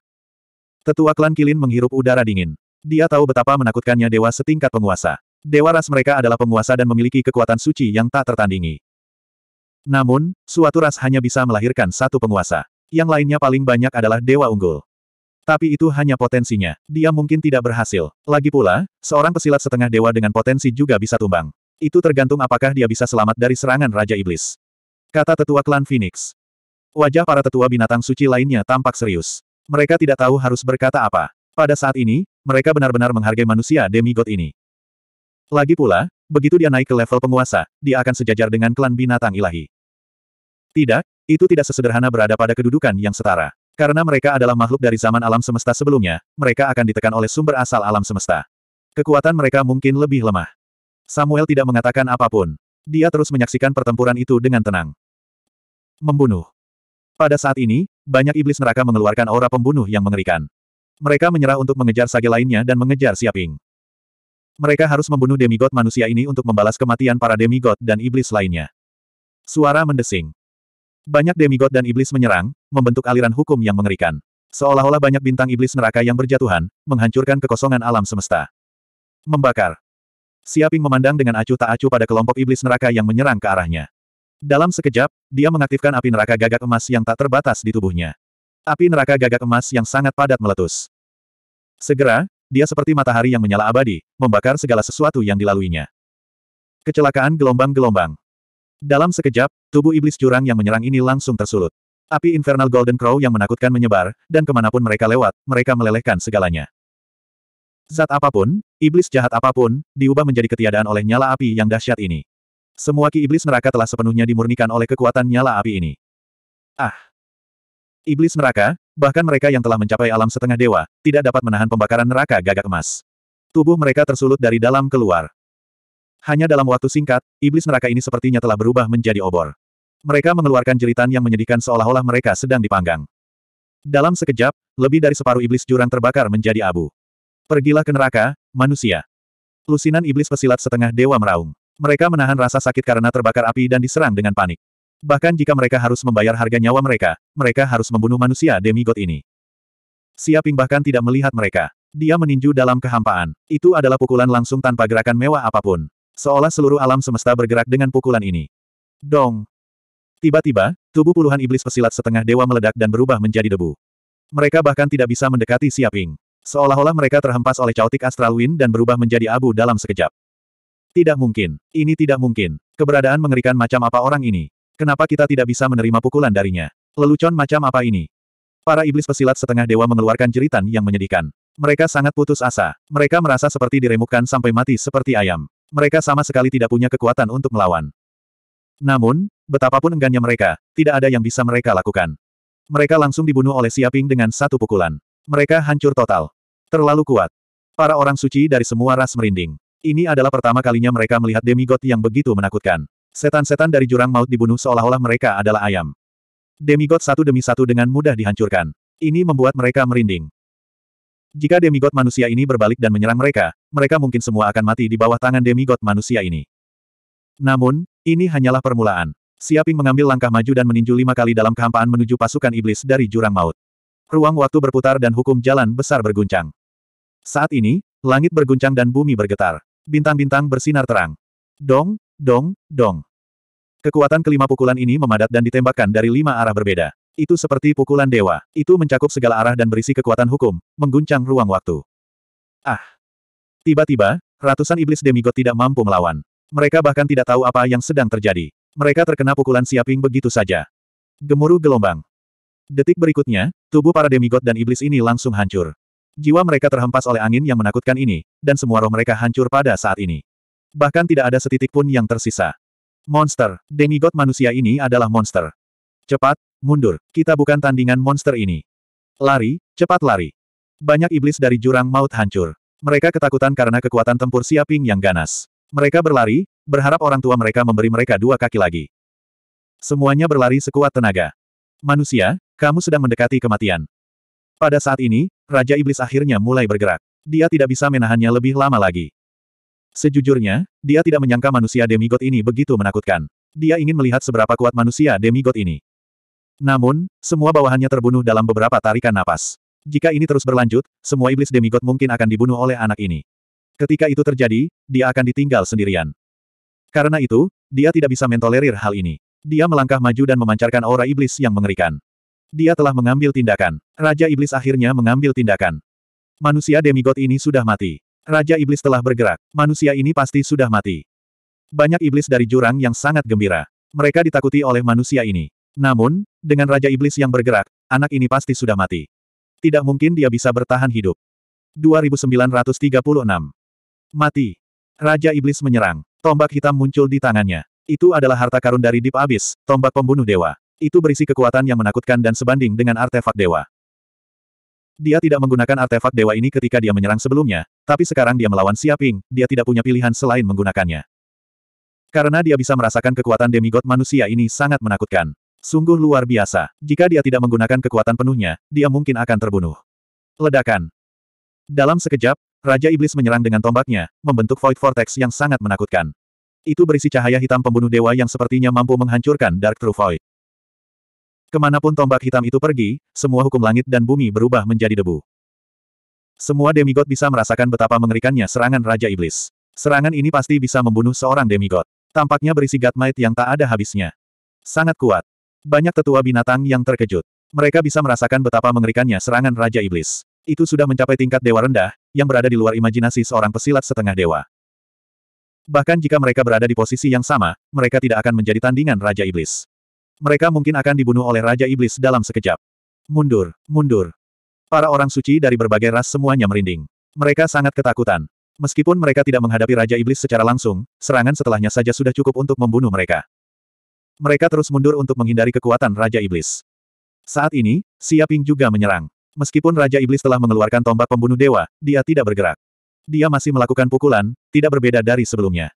Tetua klan Kilin menghirup udara dingin. Dia tahu betapa menakutkannya dewa setingkat penguasa. Dewa ras mereka adalah penguasa dan memiliki kekuatan suci yang tak tertandingi. Namun, suatu ras hanya bisa melahirkan satu penguasa. Yang lainnya paling banyak adalah dewa unggul. Tapi itu hanya potensinya. Dia mungkin tidak berhasil. Lagi pula, seorang pesilat setengah dewa dengan potensi juga bisa tumbang. Itu tergantung apakah dia bisa selamat dari serangan Raja Iblis. Kata tetua klan Phoenix. Wajah para tetua binatang suci lainnya tampak serius. Mereka tidak tahu harus berkata apa. Pada saat ini, mereka benar-benar menghargai manusia demigod ini. Lagi pula, begitu dia naik ke level penguasa, dia akan sejajar dengan klan binatang ilahi. Tidak, itu tidak sesederhana berada pada kedudukan yang setara. Karena mereka adalah makhluk dari zaman alam semesta sebelumnya, mereka akan ditekan oleh sumber asal alam semesta. Kekuatan mereka mungkin lebih lemah. Samuel tidak mengatakan apapun. Dia terus menyaksikan pertempuran itu dengan tenang. Membunuh. Pada saat ini, banyak iblis neraka mengeluarkan aura pembunuh yang mengerikan. Mereka menyerah untuk mengejar sage lainnya dan mengejar Siaping. Mereka harus membunuh demigod manusia ini untuk membalas kematian para demigod dan iblis lainnya. Suara mendesing. Banyak demigod dan iblis menyerang, membentuk aliran hukum yang mengerikan. Seolah-olah banyak bintang iblis neraka yang berjatuhan, menghancurkan kekosongan alam semesta. Membakar. Siaping memandang dengan acuh tak acuh pada kelompok iblis neraka yang menyerang ke arahnya. Dalam sekejap, dia mengaktifkan api neraka gagak emas yang tak terbatas di tubuhnya. Api neraka gagak emas yang sangat padat meletus. Segera, dia seperti matahari yang menyala abadi, membakar segala sesuatu yang dilaluinya. Kecelakaan gelombang-gelombang. Dalam sekejap, tubuh iblis curang yang menyerang ini langsung tersulut. Api infernal Golden Crow yang menakutkan menyebar, dan kemanapun mereka lewat, mereka melelehkan segalanya. Zat apapun, iblis jahat apapun, diubah menjadi ketiadaan oleh nyala api yang dahsyat ini. Semua ki iblis neraka telah sepenuhnya dimurnikan oleh kekuatan nyala api ini. Ah! Iblis neraka, bahkan mereka yang telah mencapai alam setengah dewa, tidak dapat menahan pembakaran neraka gagak emas. Tubuh mereka tersulut dari dalam keluar. Hanya dalam waktu singkat, iblis neraka ini sepertinya telah berubah menjadi obor. Mereka mengeluarkan jeritan yang menyedihkan seolah-olah mereka sedang dipanggang. Dalam sekejap, lebih dari separuh iblis jurang terbakar menjadi abu. Pergilah ke neraka, manusia. Lusinan iblis pesilat setengah dewa meraung. Mereka menahan rasa sakit karena terbakar api dan diserang dengan panik. Bahkan jika mereka harus membayar harga nyawa mereka, mereka harus membunuh manusia demigod ini. Siaping bahkan tidak melihat mereka. Dia meninju dalam kehampaan. Itu adalah pukulan langsung tanpa gerakan mewah apapun. Seolah seluruh alam semesta bergerak dengan pukulan ini. Dong! Tiba-tiba, tubuh puluhan iblis pesilat setengah dewa meledak dan berubah menjadi debu. Mereka bahkan tidak bisa mendekati Siaping. Seolah-olah mereka terhempas oleh cautik astral wind dan berubah menjadi abu dalam sekejap. Tidak mungkin. Ini tidak mungkin. Keberadaan mengerikan macam apa orang ini. Kenapa kita tidak bisa menerima pukulan darinya? Lelucon macam apa ini? Para iblis pesilat setengah dewa mengeluarkan jeritan yang menyedihkan. Mereka sangat putus asa. Mereka merasa seperti diremukkan sampai mati seperti ayam. Mereka sama sekali tidak punya kekuatan untuk melawan. Namun, Betapapun enggannya mereka, tidak ada yang bisa mereka lakukan. Mereka langsung dibunuh oleh Siaping dengan satu pukulan. Mereka hancur total. Terlalu kuat. Para orang suci dari semua ras merinding. Ini adalah pertama kalinya mereka melihat demigod yang begitu menakutkan. Setan-setan dari jurang maut dibunuh seolah-olah mereka adalah ayam. Demigod satu demi satu dengan mudah dihancurkan. Ini membuat mereka merinding. Jika demigod manusia ini berbalik dan menyerang mereka, mereka mungkin semua akan mati di bawah tangan demigod manusia ini. Namun, ini hanyalah permulaan. Siaping mengambil langkah maju dan meninju lima kali dalam kehampaan menuju pasukan iblis dari jurang maut. Ruang waktu berputar dan hukum jalan besar berguncang. Saat ini, langit berguncang dan bumi bergetar. Bintang-bintang bersinar terang. Dong, dong, dong. Kekuatan kelima pukulan ini memadat dan ditembakkan dari lima arah berbeda. Itu seperti pukulan dewa. Itu mencakup segala arah dan berisi kekuatan hukum, mengguncang ruang waktu. Ah! Tiba-tiba, ratusan iblis demigod tidak mampu melawan. Mereka bahkan tidak tahu apa yang sedang terjadi. Mereka terkena pukulan siaping begitu saja. Gemuruh gelombang. Detik berikutnya, tubuh para demigod dan iblis ini langsung hancur. Jiwa mereka terhempas oleh angin yang menakutkan ini, dan semua roh mereka hancur pada saat ini. Bahkan tidak ada setitik pun yang tersisa. Monster, demigod manusia ini adalah monster. Cepat, mundur, kita bukan tandingan monster ini. Lari, cepat lari. Banyak iblis dari jurang maut hancur. Mereka ketakutan karena kekuatan tempur siaping yang ganas. Mereka berlari, berharap orang tua mereka memberi mereka dua kaki lagi. Semuanya berlari sekuat tenaga. Manusia, kamu sedang mendekati kematian. Pada saat ini, Raja Iblis akhirnya mulai bergerak. Dia tidak bisa menahannya lebih lama lagi. Sejujurnya, dia tidak menyangka manusia demigod ini begitu menakutkan. Dia ingin melihat seberapa kuat manusia demigod ini. Namun, semua bawahannya terbunuh dalam beberapa tarikan napas. Jika ini terus berlanjut, semua iblis demigod mungkin akan dibunuh oleh anak ini. Ketika itu terjadi, dia akan ditinggal sendirian. Karena itu, dia tidak bisa mentolerir hal ini. Dia melangkah maju dan memancarkan aura iblis yang mengerikan. Dia telah mengambil tindakan. Raja Iblis akhirnya mengambil tindakan. Manusia demigod ini sudah mati. Raja Iblis telah bergerak. Manusia ini pasti sudah mati. Banyak iblis dari jurang yang sangat gembira. Mereka ditakuti oleh manusia ini. Namun, dengan Raja Iblis yang bergerak, anak ini pasti sudah mati. Tidak mungkin dia bisa bertahan hidup. 2936. Mati. Raja Iblis menyerang. Tombak hitam muncul di tangannya. Itu adalah harta karun dari Deep Abyss, tombak pembunuh dewa. Itu berisi kekuatan yang menakutkan dan sebanding dengan artefak dewa. Dia tidak menggunakan artefak dewa ini ketika dia menyerang sebelumnya, tapi sekarang dia melawan Siaping, dia tidak punya pilihan selain menggunakannya. Karena dia bisa merasakan kekuatan demigod manusia ini sangat menakutkan. Sungguh luar biasa. Jika dia tidak menggunakan kekuatan penuhnya, dia mungkin akan terbunuh. Ledakan. Dalam sekejap, Raja Iblis menyerang dengan tombaknya, membentuk Void Vortex yang sangat menakutkan. Itu berisi cahaya hitam pembunuh dewa yang sepertinya mampu menghancurkan Dark True Void. Kemanapun tombak hitam itu pergi, semua hukum langit dan bumi berubah menjadi debu. Semua demigod bisa merasakan betapa mengerikannya serangan Raja Iblis. Serangan ini pasti bisa membunuh seorang demigod. Tampaknya berisi Gatmite yang tak ada habisnya. Sangat kuat. Banyak tetua binatang yang terkejut. Mereka bisa merasakan betapa mengerikannya serangan Raja Iblis. Itu sudah mencapai tingkat dewa rendah, yang berada di luar imajinasi seorang pesilat setengah dewa. Bahkan jika mereka berada di posisi yang sama, mereka tidak akan menjadi tandingan Raja Iblis. Mereka mungkin akan dibunuh oleh Raja Iblis dalam sekejap. Mundur, mundur. Para orang suci dari berbagai ras semuanya merinding. Mereka sangat ketakutan. Meskipun mereka tidak menghadapi Raja Iblis secara langsung, serangan setelahnya saja sudah cukup untuk membunuh mereka. Mereka terus mundur untuk menghindari kekuatan Raja Iblis. Saat ini, Siaping juga menyerang. Meskipun Raja Iblis telah mengeluarkan tombak pembunuh dewa, dia tidak bergerak. Dia masih melakukan pukulan, tidak berbeda dari sebelumnya.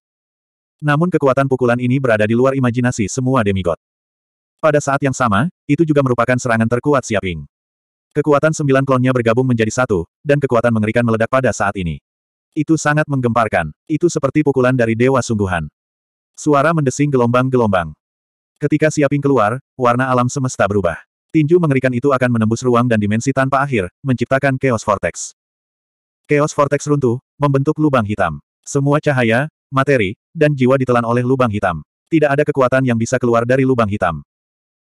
Namun kekuatan pukulan ini berada di luar imajinasi semua demigod. Pada saat yang sama, itu juga merupakan serangan terkuat Siaping. Kekuatan sembilan klonnya bergabung menjadi satu, dan kekuatan mengerikan meledak pada saat ini. Itu sangat menggemparkan. Itu seperti pukulan dari dewa sungguhan. Suara mendesing gelombang-gelombang. Ketika Siaping keluar, warna alam semesta berubah. Tinju mengerikan itu akan menembus ruang dan dimensi tanpa akhir, menciptakan Chaos Vortex. Chaos Vortex runtuh, membentuk lubang hitam. Semua cahaya, materi, dan jiwa ditelan oleh lubang hitam. Tidak ada kekuatan yang bisa keluar dari lubang hitam.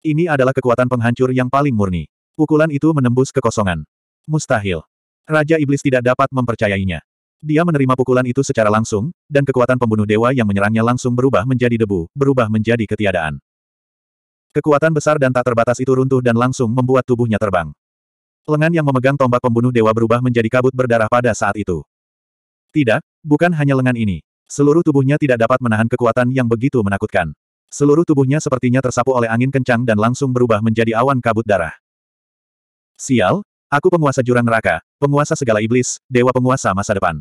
Ini adalah kekuatan penghancur yang paling murni. Pukulan itu menembus kekosongan. Mustahil. Raja Iblis tidak dapat mempercayainya. Dia menerima pukulan itu secara langsung, dan kekuatan pembunuh dewa yang menyerangnya langsung berubah menjadi debu, berubah menjadi ketiadaan. Kekuatan besar dan tak terbatas itu runtuh dan langsung membuat tubuhnya terbang. Lengan yang memegang tombak pembunuh dewa berubah menjadi kabut berdarah pada saat itu. Tidak, bukan hanya lengan ini. Seluruh tubuhnya tidak dapat menahan kekuatan yang begitu menakutkan. Seluruh tubuhnya sepertinya tersapu oleh angin kencang dan langsung berubah menjadi awan kabut darah. Sial, aku penguasa jurang neraka, penguasa segala iblis, dewa penguasa masa depan.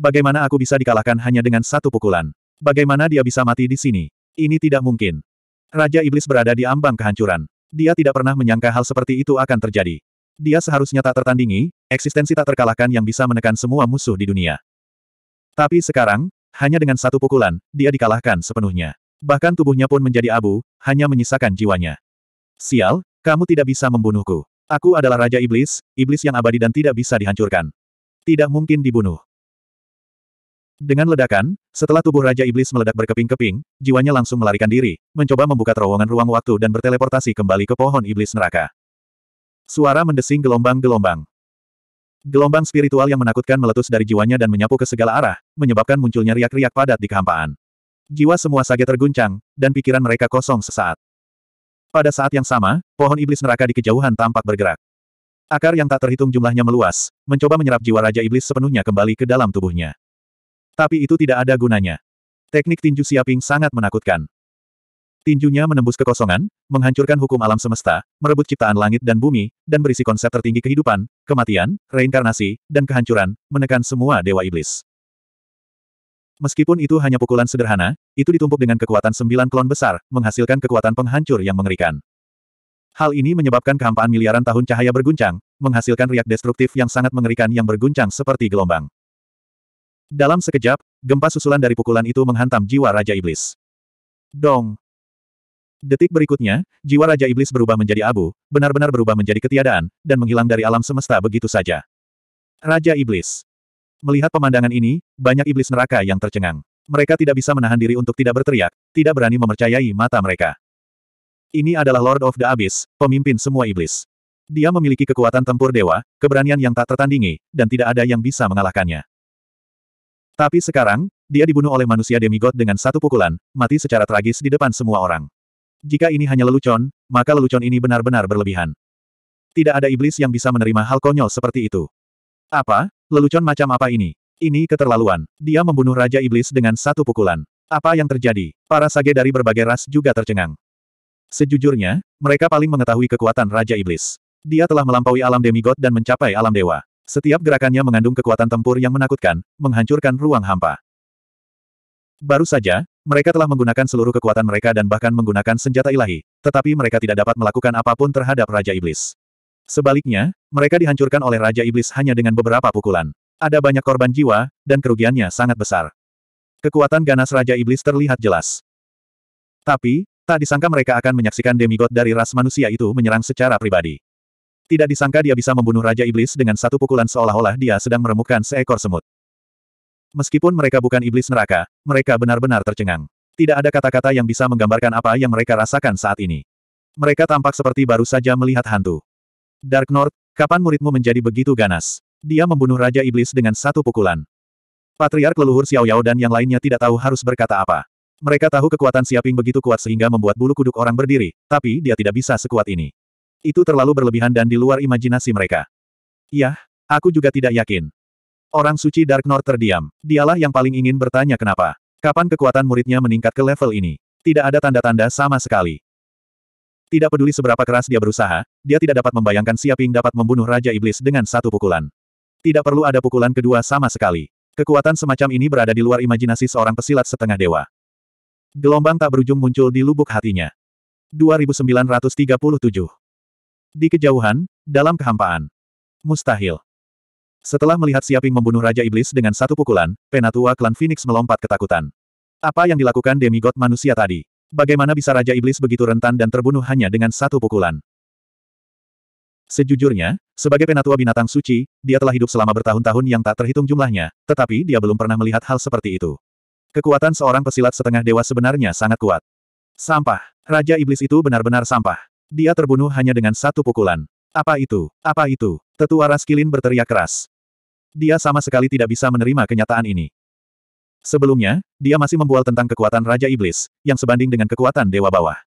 Bagaimana aku bisa dikalahkan hanya dengan satu pukulan? Bagaimana dia bisa mati di sini? Ini tidak mungkin. Raja Iblis berada di ambang kehancuran. Dia tidak pernah menyangka hal seperti itu akan terjadi. Dia seharusnya tak tertandingi, eksistensi tak terkalahkan yang bisa menekan semua musuh di dunia. Tapi sekarang, hanya dengan satu pukulan, dia dikalahkan sepenuhnya. Bahkan tubuhnya pun menjadi abu, hanya menyisakan jiwanya. Sial, kamu tidak bisa membunuhku. Aku adalah Raja Iblis, Iblis yang abadi dan tidak bisa dihancurkan. Tidak mungkin dibunuh. Dengan ledakan, setelah tubuh Raja Iblis meledak berkeping-keping, jiwanya langsung melarikan diri, mencoba membuka terowongan ruang waktu dan berteleportasi kembali ke pohon Iblis neraka. Suara mendesing gelombang-gelombang. Gelombang spiritual yang menakutkan meletus dari jiwanya dan menyapu ke segala arah, menyebabkan munculnya riak-riak padat di kehampaan. Jiwa semua sage terguncang, dan pikiran mereka kosong sesaat. Pada saat yang sama, pohon iblis neraka di kejauhan tampak bergerak. Akar yang tak terhitung jumlahnya meluas, mencoba menyerap jiwa Raja Iblis sepenuhnya kembali ke dalam tubuhnya. Tapi itu tidak ada gunanya. Teknik tinju siaping sangat menakutkan. Tinjunya menembus kekosongan, menghancurkan hukum alam semesta, merebut ciptaan langit dan bumi, dan berisi konsep tertinggi kehidupan, kematian, reinkarnasi, dan kehancuran, menekan semua dewa iblis. Meskipun itu hanya pukulan sederhana, itu ditumpuk dengan kekuatan sembilan klon besar, menghasilkan kekuatan penghancur yang mengerikan. Hal ini menyebabkan kehampaan miliaran tahun cahaya berguncang, menghasilkan riak destruktif yang sangat mengerikan yang berguncang seperti gelombang. Dalam sekejap, gempa susulan dari pukulan itu menghantam jiwa Raja Iblis. Dong! Detik berikutnya, jiwa Raja Iblis berubah menjadi abu, benar-benar berubah menjadi ketiadaan, dan menghilang dari alam semesta begitu saja. Raja Iblis. Melihat pemandangan ini, banyak iblis neraka yang tercengang. Mereka tidak bisa menahan diri untuk tidak berteriak, tidak berani memercayai mata mereka. Ini adalah Lord of the Abyss, pemimpin semua iblis. Dia memiliki kekuatan tempur dewa, keberanian yang tak tertandingi, dan tidak ada yang bisa mengalahkannya. Tapi sekarang, dia dibunuh oleh manusia demigod dengan satu pukulan, mati secara tragis di depan semua orang. Jika ini hanya lelucon, maka lelucon ini benar-benar berlebihan. Tidak ada iblis yang bisa menerima hal konyol seperti itu. Apa? Lelucon macam apa ini? Ini keterlaluan. Dia membunuh Raja Iblis dengan satu pukulan. Apa yang terjadi? Para sage dari berbagai ras juga tercengang. Sejujurnya, mereka paling mengetahui kekuatan Raja Iblis. Dia telah melampaui alam demigod dan mencapai alam dewa. Setiap gerakannya mengandung kekuatan tempur yang menakutkan, menghancurkan ruang hampa. Baru saja, mereka telah menggunakan seluruh kekuatan mereka dan bahkan menggunakan senjata ilahi, tetapi mereka tidak dapat melakukan apapun terhadap Raja Iblis. Sebaliknya, mereka dihancurkan oleh Raja Iblis hanya dengan beberapa pukulan. Ada banyak korban jiwa, dan kerugiannya sangat besar. Kekuatan ganas Raja Iblis terlihat jelas. Tapi, tak disangka mereka akan menyaksikan demigod dari ras manusia itu menyerang secara pribadi. Tidak disangka dia bisa membunuh Raja Iblis dengan satu pukulan seolah-olah dia sedang meremukkan seekor semut. Meskipun mereka bukan iblis neraka, mereka benar-benar tercengang. Tidak ada kata-kata yang bisa menggambarkan apa yang mereka rasakan saat ini. Mereka tampak seperti baru saja melihat hantu. Dark North, kapan muridmu menjadi begitu ganas? Dia membunuh Raja Iblis dengan satu pukulan. Patriark leluhur Xiao Yao dan yang lainnya tidak tahu harus berkata apa. Mereka tahu kekuatan Siaping begitu kuat sehingga membuat bulu kuduk orang berdiri, tapi dia tidak bisa sekuat ini. Itu terlalu berlebihan dan di luar imajinasi mereka. Yah, aku juga tidak yakin. Orang suci Dark North terdiam. Dialah yang paling ingin bertanya kenapa. Kapan kekuatan muridnya meningkat ke level ini? Tidak ada tanda-tanda sama sekali. Tidak peduli seberapa keras dia berusaha, dia tidak dapat membayangkan Siaping dapat membunuh Raja Iblis dengan satu pukulan. Tidak perlu ada pukulan kedua sama sekali. Kekuatan semacam ini berada di luar imajinasi seorang pesilat setengah dewa. Gelombang tak berujung muncul di lubuk hatinya. 2937 di kejauhan, dalam kehampaan. Mustahil. Setelah melihat Siaping membunuh Raja Iblis dengan satu pukulan, penatua klan Phoenix melompat ketakutan. Apa yang dilakukan demigod manusia tadi? Bagaimana bisa Raja Iblis begitu rentan dan terbunuh hanya dengan satu pukulan? Sejujurnya, sebagai penatua binatang suci, dia telah hidup selama bertahun-tahun yang tak terhitung jumlahnya, tetapi dia belum pernah melihat hal seperti itu. Kekuatan seorang pesilat setengah dewa sebenarnya sangat kuat. Sampah. Raja Iblis itu benar-benar sampah. Dia terbunuh hanya dengan satu pukulan. Apa itu? Apa itu? Tetua Raskilin berteriak keras. Dia sama sekali tidak bisa menerima kenyataan ini. Sebelumnya, dia masih membual tentang kekuatan Raja Iblis, yang sebanding dengan kekuatan Dewa Bawah.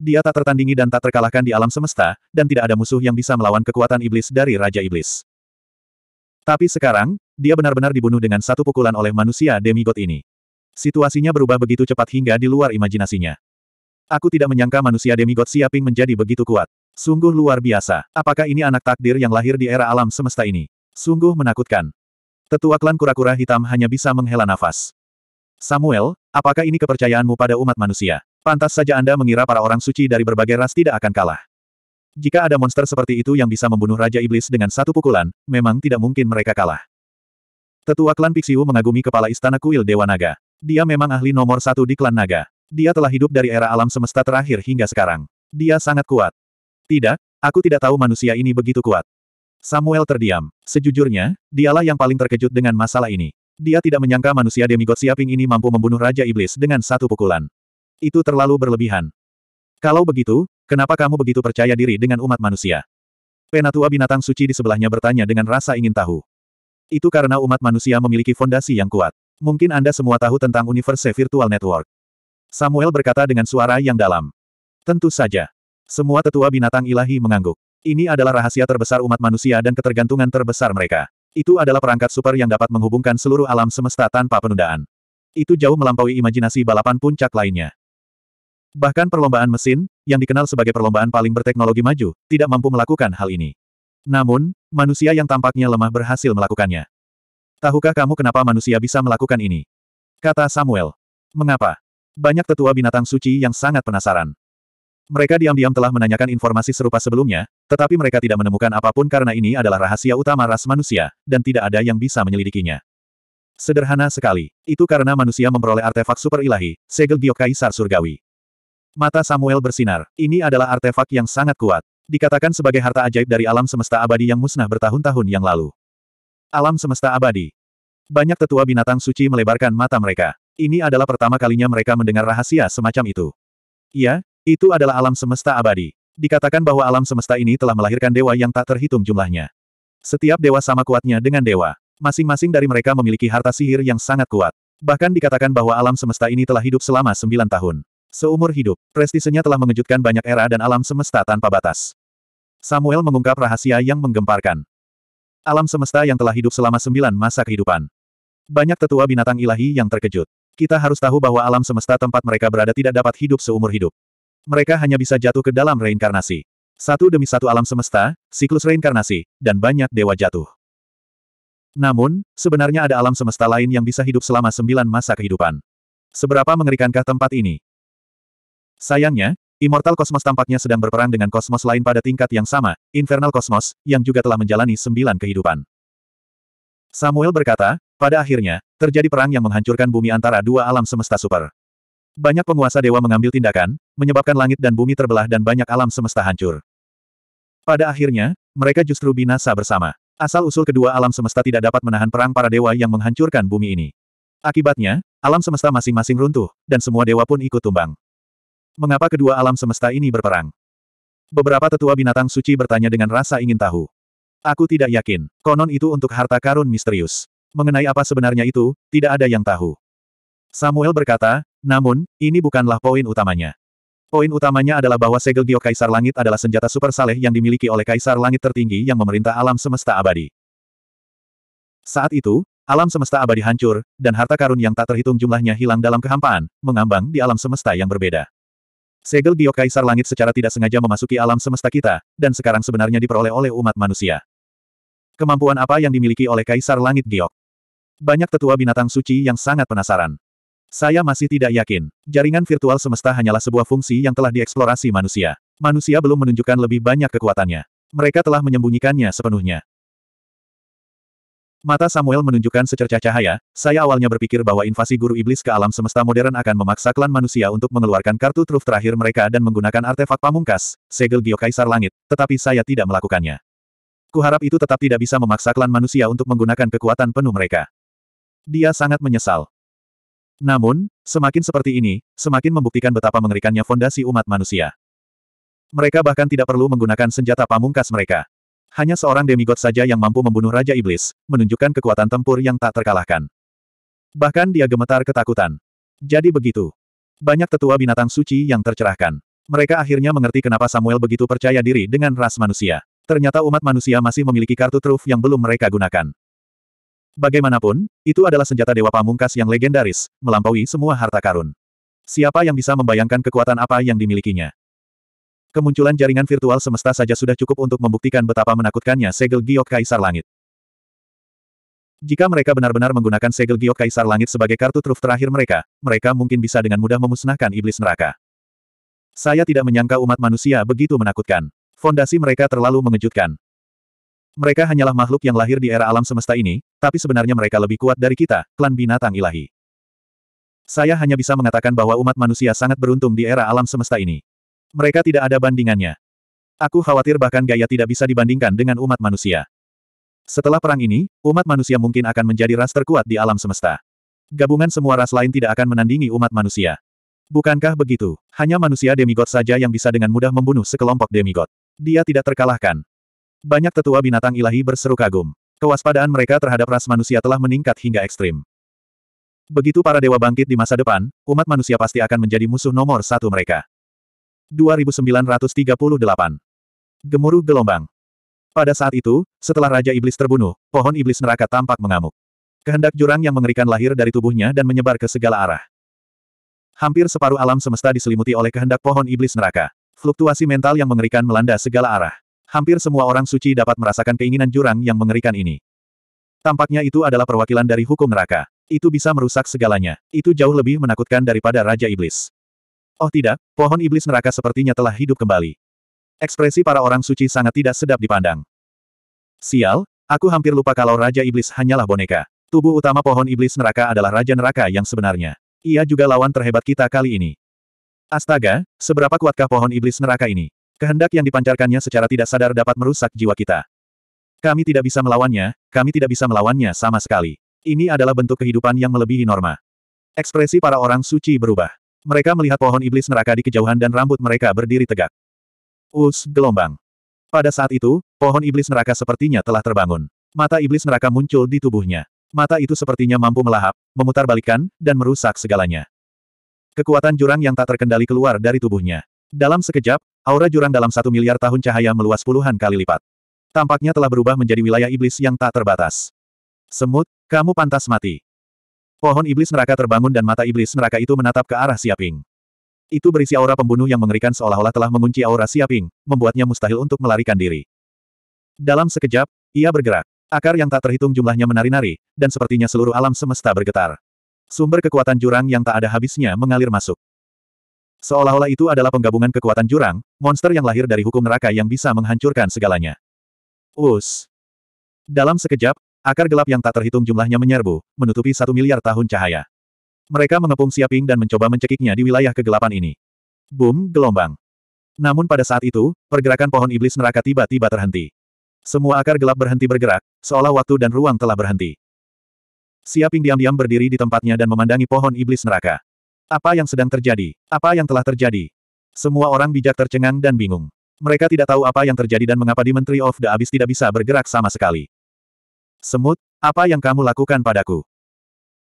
Dia tak tertandingi dan tak terkalahkan di alam semesta, dan tidak ada musuh yang bisa melawan kekuatan iblis dari Raja Iblis. Tapi sekarang, dia benar-benar dibunuh dengan satu pukulan oleh manusia demigod ini. Situasinya berubah begitu cepat hingga di luar imajinasinya. Aku tidak menyangka manusia demigod Siaping menjadi begitu kuat. Sungguh luar biasa. Apakah ini anak takdir yang lahir di era alam semesta ini? Sungguh menakutkan. Tetua klan kura-kura hitam hanya bisa menghela nafas. Samuel, apakah ini kepercayaanmu pada umat manusia? Pantas saja Anda mengira para orang suci dari berbagai ras tidak akan kalah. Jika ada monster seperti itu yang bisa membunuh Raja Iblis dengan satu pukulan, memang tidak mungkin mereka kalah. Tetua klan Pixiu mengagumi kepala istana kuil Dewa Naga. Dia memang ahli nomor satu di klan Naga. Dia telah hidup dari era alam semesta terakhir hingga sekarang. Dia sangat kuat. Tidak, aku tidak tahu manusia ini begitu kuat. Samuel terdiam. Sejujurnya, dialah yang paling terkejut dengan masalah ini. Dia tidak menyangka manusia demigod Siaping ini mampu membunuh Raja Iblis dengan satu pukulan. Itu terlalu berlebihan. Kalau begitu, kenapa kamu begitu percaya diri dengan umat manusia? Penatua binatang suci di sebelahnya bertanya dengan rasa ingin tahu. Itu karena umat manusia memiliki fondasi yang kuat. Mungkin Anda semua tahu tentang Universe Virtual Network. Samuel berkata dengan suara yang dalam. Tentu saja. Semua tetua binatang ilahi mengangguk. Ini adalah rahasia terbesar umat manusia dan ketergantungan terbesar mereka. Itu adalah perangkat super yang dapat menghubungkan seluruh alam semesta tanpa penundaan. Itu jauh melampaui imajinasi balapan puncak lainnya. Bahkan perlombaan mesin, yang dikenal sebagai perlombaan paling berteknologi maju, tidak mampu melakukan hal ini. Namun, manusia yang tampaknya lemah berhasil melakukannya. Tahukah kamu kenapa manusia bisa melakukan ini? Kata Samuel. Mengapa? banyak tetua binatang suci yang sangat penasaran. Mereka diam-diam telah menanyakan informasi serupa sebelumnya, tetapi mereka tidak menemukan apapun karena ini adalah rahasia utama ras manusia, dan tidak ada yang bisa menyelidikinya. Sederhana sekali. Itu karena manusia memperoleh artefak super ilahi, segel giok kaisar surgawi. Mata Samuel bersinar. Ini adalah artefak yang sangat kuat. Dikatakan sebagai harta ajaib dari alam semesta abadi yang musnah bertahun-tahun yang lalu. Alam semesta abadi. Banyak tetua binatang suci melebarkan mata mereka. Ini adalah pertama kalinya mereka mendengar rahasia semacam itu. Iya, itu adalah alam semesta abadi. Dikatakan bahwa alam semesta ini telah melahirkan dewa yang tak terhitung jumlahnya. Setiap dewa sama kuatnya dengan dewa. Masing-masing dari mereka memiliki harta sihir yang sangat kuat. Bahkan dikatakan bahwa alam semesta ini telah hidup selama sembilan tahun. Seumur hidup, prestisenya telah mengejutkan banyak era dan alam semesta tanpa batas. Samuel mengungkap rahasia yang menggemparkan. Alam semesta yang telah hidup selama sembilan masa kehidupan. Banyak tetua binatang ilahi yang terkejut. Kita harus tahu bahwa alam semesta tempat mereka berada tidak dapat hidup seumur hidup. Mereka hanya bisa jatuh ke dalam reinkarnasi. Satu demi satu alam semesta, siklus reinkarnasi, dan banyak dewa jatuh. Namun, sebenarnya ada alam semesta lain yang bisa hidup selama sembilan masa kehidupan. Seberapa mengerikankah tempat ini? Sayangnya, Immortal Cosmos tampaknya sedang berperang dengan kosmos lain pada tingkat yang sama, Infernal Cosmos, yang juga telah menjalani sembilan kehidupan. Samuel berkata, pada akhirnya, terjadi perang yang menghancurkan bumi antara dua alam semesta super. Banyak penguasa dewa mengambil tindakan, menyebabkan langit dan bumi terbelah dan banyak alam semesta hancur. Pada akhirnya, mereka justru binasa bersama. Asal-usul kedua alam semesta tidak dapat menahan perang para dewa yang menghancurkan bumi ini. Akibatnya, alam semesta masing-masing runtuh, dan semua dewa pun ikut tumbang. Mengapa kedua alam semesta ini berperang? Beberapa tetua binatang suci bertanya dengan rasa ingin tahu. Aku tidak yakin, konon itu untuk harta karun misterius. Mengenai apa sebenarnya itu, tidak ada yang tahu. Samuel berkata, namun, ini bukanlah poin utamanya. Poin utamanya adalah bahwa segel giok Kaisar Langit adalah senjata super saleh yang dimiliki oleh Kaisar Langit tertinggi yang memerintah alam semesta abadi. Saat itu, alam semesta abadi hancur, dan harta karun yang tak terhitung jumlahnya hilang dalam kehampaan, mengambang di alam semesta yang berbeda. Segel giok Kaisar Langit secara tidak sengaja memasuki alam semesta kita, dan sekarang sebenarnya diperoleh oleh umat manusia. Kemampuan apa yang dimiliki oleh Kaisar Langit Giok? Banyak tetua binatang suci yang sangat penasaran. Saya masih tidak yakin. Jaringan virtual semesta hanyalah sebuah fungsi yang telah dieksplorasi manusia. Manusia belum menunjukkan lebih banyak kekuatannya. Mereka telah menyembunyikannya sepenuhnya. Mata Samuel menunjukkan secercah cahaya, saya awalnya berpikir bahwa invasi guru iblis ke alam semesta modern akan memaksa klan manusia untuk mengeluarkan kartu truf terakhir mereka dan menggunakan artefak pamungkas, segel Giok Kaisar Langit, tetapi saya tidak melakukannya. Kuharap itu tetap tidak bisa memaksa klan manusia untuk menggunakan kekuatan penuh mereka. Dia sangat menyesal. Namun, semakin seperti ini, semakin membuktikan betapa mengerikannya fondasi umat manusia. Mereka bahkan tidak perlu menggunakan senjata pamungkas mereka. Hanya seorang demigod saja yang mampu membunuh Raja Iblis, menunjukkan kekuatan tempur yang tak terkalahkan. Bahkan dia gemetar ketakutan. Jadi begitu. Banyak tetua binatang suci yang tercerahkan. Mereka akhirnya mengerti kenapa Samuel begitu percaya diri dengan ras manusia ternyata umat manusia masih memiliki kartu truf yang belum mereka gunakan. Bagaimanapun, itu adalah senjata Dewa Pamungkas yang legendaris, melampaui semua harta karun. Siapa yang bisa membayangkan kekuatan apa yang dimilikinya? Kemunculan jaringan virtual semesta saja sudah cukup untuk membuktikan betapa menakutkannya segel giok kaisar langit. Jika mereka benar-benar menggunakan segel giok kaisar langit sebagai kartu truf terakhir mereka, mereka mungkin bisa dengan mudah memusnahkan iblis neraka. Saya tidak menyangka umat manusia begitu menakutkan. Fondasi mereka terlalu mengejutkan. Mereka hanyalah makhluk yang lahir di era alam semesta ini, tapi sebenarnya mereka lebih kuat dari kita, klan binatang ilahi. Saya hanya bisa mengatakan bahwa umat manusia sangat beruntung di era alam semesta ini. Mereka tidak ada bandingannya. Aku khawatir bahkan gaya tidak bisa dibandingkan dengan umat manusia. Setelah perang ini, umat manusia mungkin akan menjadi ras terkuat di alam semesta. Gabungan semua ras lain tidak akan menandingi umat manusia. Bukankah begitu? Hanya manusia demigod saja yang bisa dengan mudah membunuh sekelompok demigod. Dia tidak terkalahkan. Banyak tetua binatang ilahi berseru kagum. Kewaspadaan mereka terhadap ras manusia telah meningkat hingga ekstrim. Begitu para dewa bangkit di masa depan, umat manusia pasti akan menjadi musuh nomor satu mereka. 2938 Gemuruh Gelombang Pada saat itu, setelah Raja Iblis terbunuh, pohon iblis neraka tampak mengamuk. Kehendak jurang yang mengerikan lahir dari tubuhnya dan menyebar ke segala arah. Hampir separuh alam semesta diselimuti oleh kehendak pohon iblis neraka. Fluktuasi mental yang mengerikan melanda segala arah. Hampir semua orang suci dapat merasakan keinginan jurang yang mengerikan ini. Tampaknya itu adalah perwakilan dari hukum neraka. Itu bisa merusak segalanya. Itu jauh lebih menakutkan daripada Raja Iblis. Oh tidak, pohon iblis neraka sepertinya telah hidup kembali. Ekspresi para orang suci sangat tidak sedap dipandang. Sial, aku hampir lupa kalau Raja Iblis hanyalah boneka. Tubuh utama pohon iblis neraka adalah Raja Neraka yang sebenarnya. Ia juga lawan terhebat kita kali ini. Astaga, seberapa kuatkah pohon iblis neraka ini? Kehendak yang dipancarkannya secara tidak sadar dapat merusak jiwa kita. Kami tidak bisa melawannya, kami tidak bisa melawannya sama sekali. Ini adalah bentuk kehidupan yang melebihi norma. Ekspresi para orang suci berubah. Mereka melihat pohon iblis neraka di kejauhan dan rambut mereka berdiri tegak. Us, gelombang. Pada saat itu, pohon iblis neraka sepertinya telah terbangun. Mata iblis neraka muncul di tubuhnya. Mata itu sepertinya mampu melahap, memutarbalikkan, dan merusak segalanya. Kekuatan jurang yang tak terkendali keluar dari tubuhnya. Dalam sekejap, aura jurang dalam satu miliar tahun cahaya meluas puluhan kali lipat. Tampaknya telah berubah menjadi wilayah iblis yang tak terbatas. Semut, kamu pantas mati. Pohon iblis neraka terbangun dan mata iblis neraka itu menatap ke arah Siaping. Itu berisi aura pembunuh yang mengerikan seolah-olah telah mengunci aura Siaping, membuatnya mustahil untuk melarikan diri. Dalam sekejap, ia bergerak. Akar yang tak terhitung jumlahnya menari-nari, dan sepertinya seluruh alam semesta bergetar. Sumber kekuatan jurang yang tak ada habisnya mengalir masuk. Seolah-olah itu adalah penggabungan kekuatan jurang, monster yang lahir dari hukum neraka yang bisa menghancurkan segalanya. Us. Dalam sekejap, akar gelap yang tak terhitung jumlahnya menyerbu, menutupi satu miliar tahun cahaya. Mereka mengepung Siaping dan mencoba mencekiknya di wilayah kegelapan ini. Boom, gelombang. Namun pada saat itu, pergerakan pohon iblis neraka tiba-tiba terhenti. Semua akar gelap berhenti bergerak, seolah waktu dan ruang telah berhenti. Siaping diam-diam berdiri di tempatnya dan memandangi pohon iblis neraka. Apa yang sedang terjadi? Apa yang telah terjadi? Semua orang bijak tercengang dan bingung. Mereka tidak tahu apa yang terjadi dan mengapa di Menteri of the Abyss tidak bisa bergerak sama sekali. Semut, apa yang kamu lakukan padaku?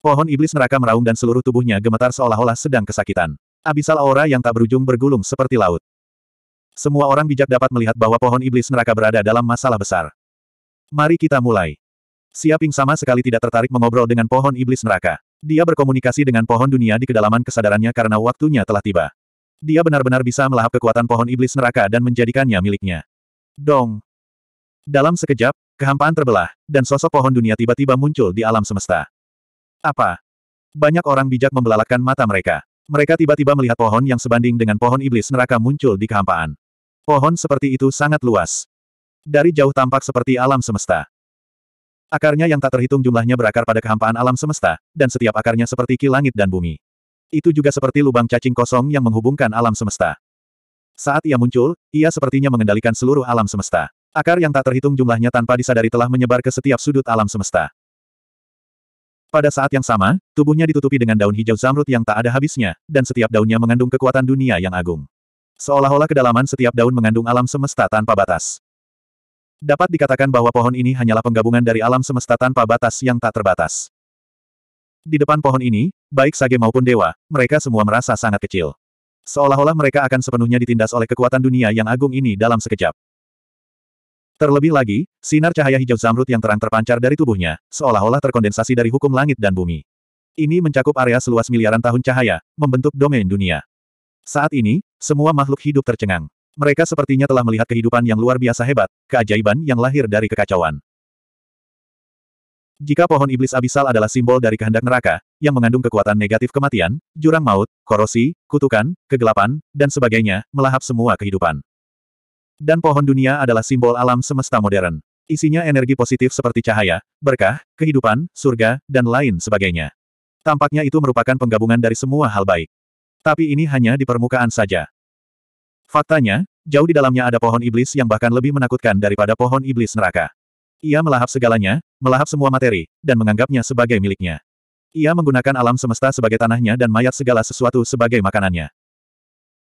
Pohon iblis neraka meraung dan seluruh tubuhnya gemetar seolah-olah sedang kesakitan. Abisal aura yang tak berujung bergulung seperti laut. Semua orang bijak dapat melihat bahwa pohon iblis neraka berada dalam masalah besar. Mari kita mulai. Siaping sama sekali tidak tertarik mengobrol dengan pohon iblis neraka. Dia berkomunikasi dengan pohon dunia di kedalaman kesadarannya karena waktunya telah tiba. Dia benar-benar bisa melahap kekuatan pohon iblis neraka dan menjadikannya miliknya. Dong! Dalam sekejap, kehampaan terbelah, dan sosok pohon dunia tiba-tiba muncul di alam semesta. Apa? Banyak orang bijak membelalakan mata mereka. Mereka tiba-tiba melihat pohon yang sebanding dengan pohon iblis neraka muncul di kehampaan. Pohon seperti itu sangat luas. Dari jauh tampak seperti alam semesta. Akarnya yang tak terhitung jumlahnya berakar pada kehampaan alam semesta, dan setiap akarnya seperti ki langit dan bumi. Itu juga seperti lubang cacing kosong yang menghubungkan alam semesta. Saat ia muncul, ia sepertinya mengendalikan seluruh alam semesta. Akar yang tak terhitung jumlahnya tanpa disadari telah menyebar ke setiap sudut alam semesta. Pada saat yang sama, tubuhnya ditutupi dengan daun hijau zamrud yang tak ada habisnya, dan setiap daunnya mengandung kekuatan dunia yang agung. Seolah-olah kedalaman setiap daun mengandung alam semesta tanpa batas. Dapat dikatakan bahwa pohon ini hanyalah penggabungan dari alam semesta tanpa batas yang tak terbatas. Di depan pohon ini, baik Sage maupun Dewa, mereka semua merasa sangat kecil. Seolah-olah mereka akan sepenuhnya ditindas oleh kekuatan dunia yang agung ini dalam sekejap. Terlebih lagi, sinar cahaya hijau zamrud yang terang terpancar dari tubuhnya, seolah-olah terkondensasi dari hukum langit dan bumi. Ini mencakup area seluas miliaran tahun cahaya, membentuk domain dunia. Saat ini, semua makhluk hidup tercengang. Mereka sepertinya telah melihat kehidupan yang luar biasa hebat, keajaiban yang lahir dari kekacauan. Jika pohon iblis abisal adalah simbol dari kehendak neraka, yang mengandung kekuatan negatif kematian, jurang maut, korosi, kutukan, kegelapan, dan sebagainya, melahap semua kehidupan. Dan pohon dunia adalah simbol alam semesta modern. Isinya energi positif seperti cahaya, berkah, kehidupan, surga, dan lain sebagainya. Tampaknya itu merupakan penggabungan dari semua hal baik. Tapi ini hanya di permukaan saja. Faktanya, jauh di dalamnya ada pohon iblis yang bahkan lebih menakutkan daripada pohon iblis neraka. Ia melahap segalanya, melahap semua materi, dan menganggapnya sebagai miliknya. Ia menggunakan alam semesta sebagai tanahnya dan mayat segala sesuatu sebagai makanannya.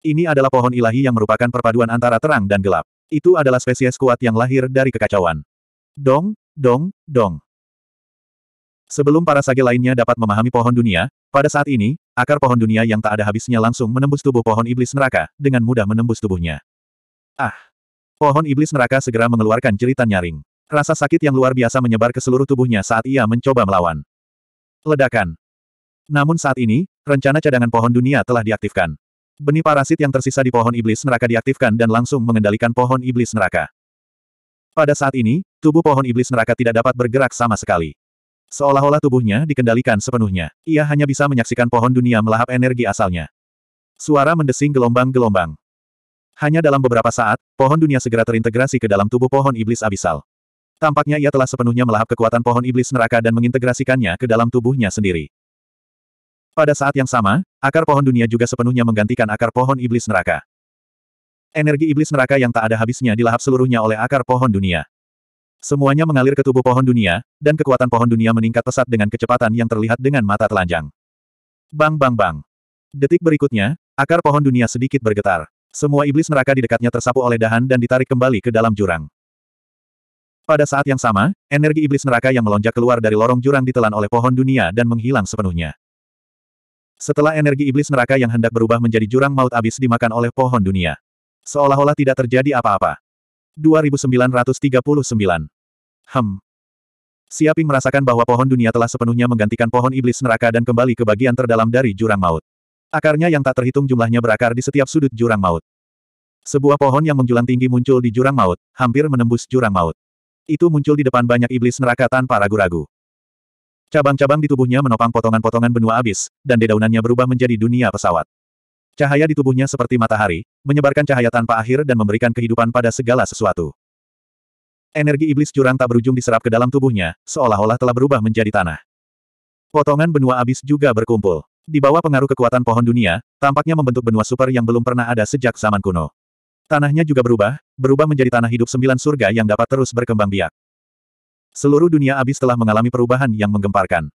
Ini adalah pohon ilahi yang merupakan perpaduan antara terang dan gelap. Itu adalah spesies kuat yang lahir dari kekacauan. Dong, dong, dong. Sebelum para sage lainnya dapat memahami pohon dunia, pada saat ini, Akar pohon dunia yang tak ada habisnya langsung menembus tubuh pohon iblis neraka, dengan mudah menembus tubuhnya. Ah! Pohon iblis neraka segera mengeluarkan jeritan nyaring. Rasa sakit yang luar biasa menyebar ke seluruh tubuhnya saat ia mencoba melawan. Ledakan. Namun saat ini, rencana cadangan pohon dunia telah diaktifkan. Benih parasit yang tersisa di pohon iblis neraka diaktifkan dan langsung mengendalikan pohon iblis neraka. Pada saat ini, tubuh pohon iblis neraka tidak dapat bergerak sama sekali. Seolah-olah tubuhnya dikendalikan sepenuhnya. Ia hanya bisa menyaksikan pohon dunia melahap energi asalnya. Suara mendesing gelombang-gelombang. Hanya dalam beberapa saat, pohon dunia segera terintegrasi ke dalam tubuh pohon iblis abisal. Tampaknya ia telah sepenuhnya melahap kekuatan pohon iblis neraka dan mengintegrasikannya ke dalam tubuhnya sendiri. Pada saat yang sama, akar pohon dunia juga sepenuhnya menggantikan akar pohon iblis neraka. Energi iblis neraka yang tak ada habisnya dilahap seluruhnya oleh akar pohon dunia. Semuanya mengalir ke tubuh pohon dunia, dan kekuatan pohon dunia meningkat pesat dengan kecepatan yang terlihat dengan mata telanjang. Bang bang bang. Detik berikutnya, akar pohon dunia sedikit bergetar. Semua iblis neraka di dekatnya tersapu oleh dahan dan ditarik kembali ke dalam jurang. Pada saat yang sama, energi iblis neraka yang melonjak keluar dari lorong jurang ditelan oleh pohon dunia dan menghilang sepenuhnya. Setelah energi iblis neraka yang hendak berubah menjadi jurang maut abis dimakan oleh pohon dunia. Seolah-olah tidak terjadi apa-apa. 2939 Hem. Siaping merasakan bahwa pohon dunia telah sepenuhnya menggantikan pohon iblis neraka dan kembali ke bagian terdalam dari jurang maut. Akarnya yang tak terhitung jumlahnya berakar di setiap sudut jurang maut. Sebuah pohon yang menjulang tinggi muncul di jurang maut, hampir menembus jurang maut. Itu muncul di depan banyak iblis neraka tanpa ragu-ragu. Cabang-cabang di tubuhnya menopang potongan-potongan benua abis, dan dedaunannya berubah menjadi dunia pesawat. Cahaya di tubuhnya seperti matahari, menyebarkan cahaya tanpa akhir dan memberikan kehidupan pada segala sesuatu. Energi iblis curang tak berujung diserap ke dalam tubuhnya, seolah-olah telah berubah menjadi tanah. Potongan benua abis juga berkumpul. Di bawah pengaruh kekuatan pohon dunia, tampaknya membentuk benua super yang belum pernah ada sejak zaman kuno. Tanahnya juga berubah, berubah menjadi tanah hidup sembilan surga yang dapat terus berkembang biak. Seluruh dunia abis telah mengalami perubahan yang menggemparkan.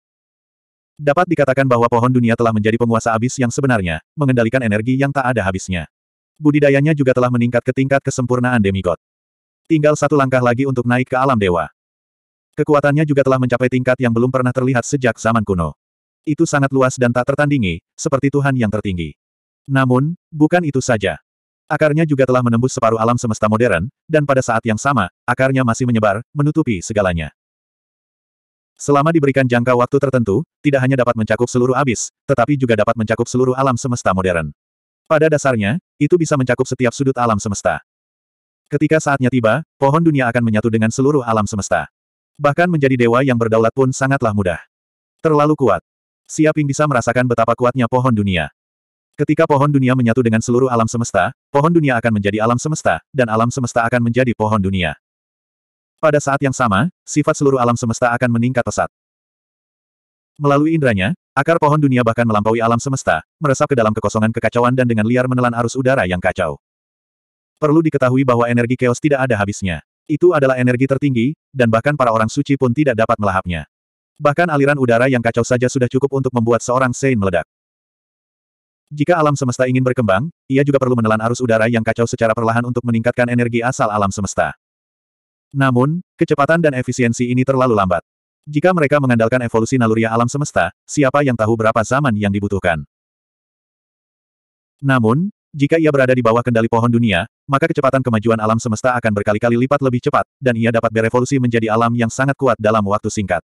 Dapat dikatakan bahwa pohon dunia telah menjadi penguasa abis yang sebenarnya, mengendalikan energi yang tak ada habisnya. Budidayanya juga telah meningkat ke tingkat kesempurnaan demigod. Tinggal satu langkah lagi untuk naik ke alam dewa. Kekuatannya juga telah mencapai tingkat yang belum pernah terlihat sejak zaman kuno. Itu sangat luas dan tak tertandingi, seperti Tuhan yang tertinggi. Namun, bukan itu saja. Akarnya juga telah menembus separuh alam semesta modern, dan pada saat yang sama, akarnya masih menyebar, menutupi segalanya. Selama diberikan jangka waktu tertentu, tidak hanya dapat mencakup seluruh abis, tetapi juga dapat mencakup seluruh alam semesta modern. Pada dasarnya, itu bisa mencakup setiap sudut alam semesta. Ketika saatnya tiba, pohon dunia akan menyatu dengan seluruh alam semesta. Bahkan menjadi dewa yang berdaulat pun sangatlah mudah. Terlalu kuat. Siaping bisa merasakan betapa kuatnya pohon dunia. Ketika pohon dunia menyatu dengan seluruh alam semesta, pohon dunia akan menjadi alam semesta, dan alam semesta akan menjadi pohon dunia. Pada saat yang sama, sifat seluruh alam semesta akan meningkat pesat. Melalui indranya, akar pohon dunia bahkan melampaui alam semesta, meresap ke dalam kekosongan kekacauan dan dengan liar menelan arus udara yang kacau. Perlu diketahui bahwa energi chaos tidak ada habisnya. Itu adalah energi tertinggi, dan bahkan para orang suci pun tidak dapat melahapnya. Bahkan aliran udara yang kacau saja sudah cukup untuk membuat seorang Sein meledak. Jika alam semesta ingin berkembang, ia juga perlu menelan arus udara yang kacau secara perlahan untuk meningkatkan energi asal alam semesta. Namun, kecepatan dan efisiensi ini terlalu lambat. Jika mereka mengandalkan evolusi naluriah alam semesta, siapa yang tahu berapa zaman yang dibutuhkan? Namun, jika ia berada di bawah kendali pohon dunia, maka kecepatan kemajuan alam semesta akan berkali-kali lipat lebih cepat, dan ia dapat berevolusi menjadi alam yang sangat kuat dalam waktu singkat.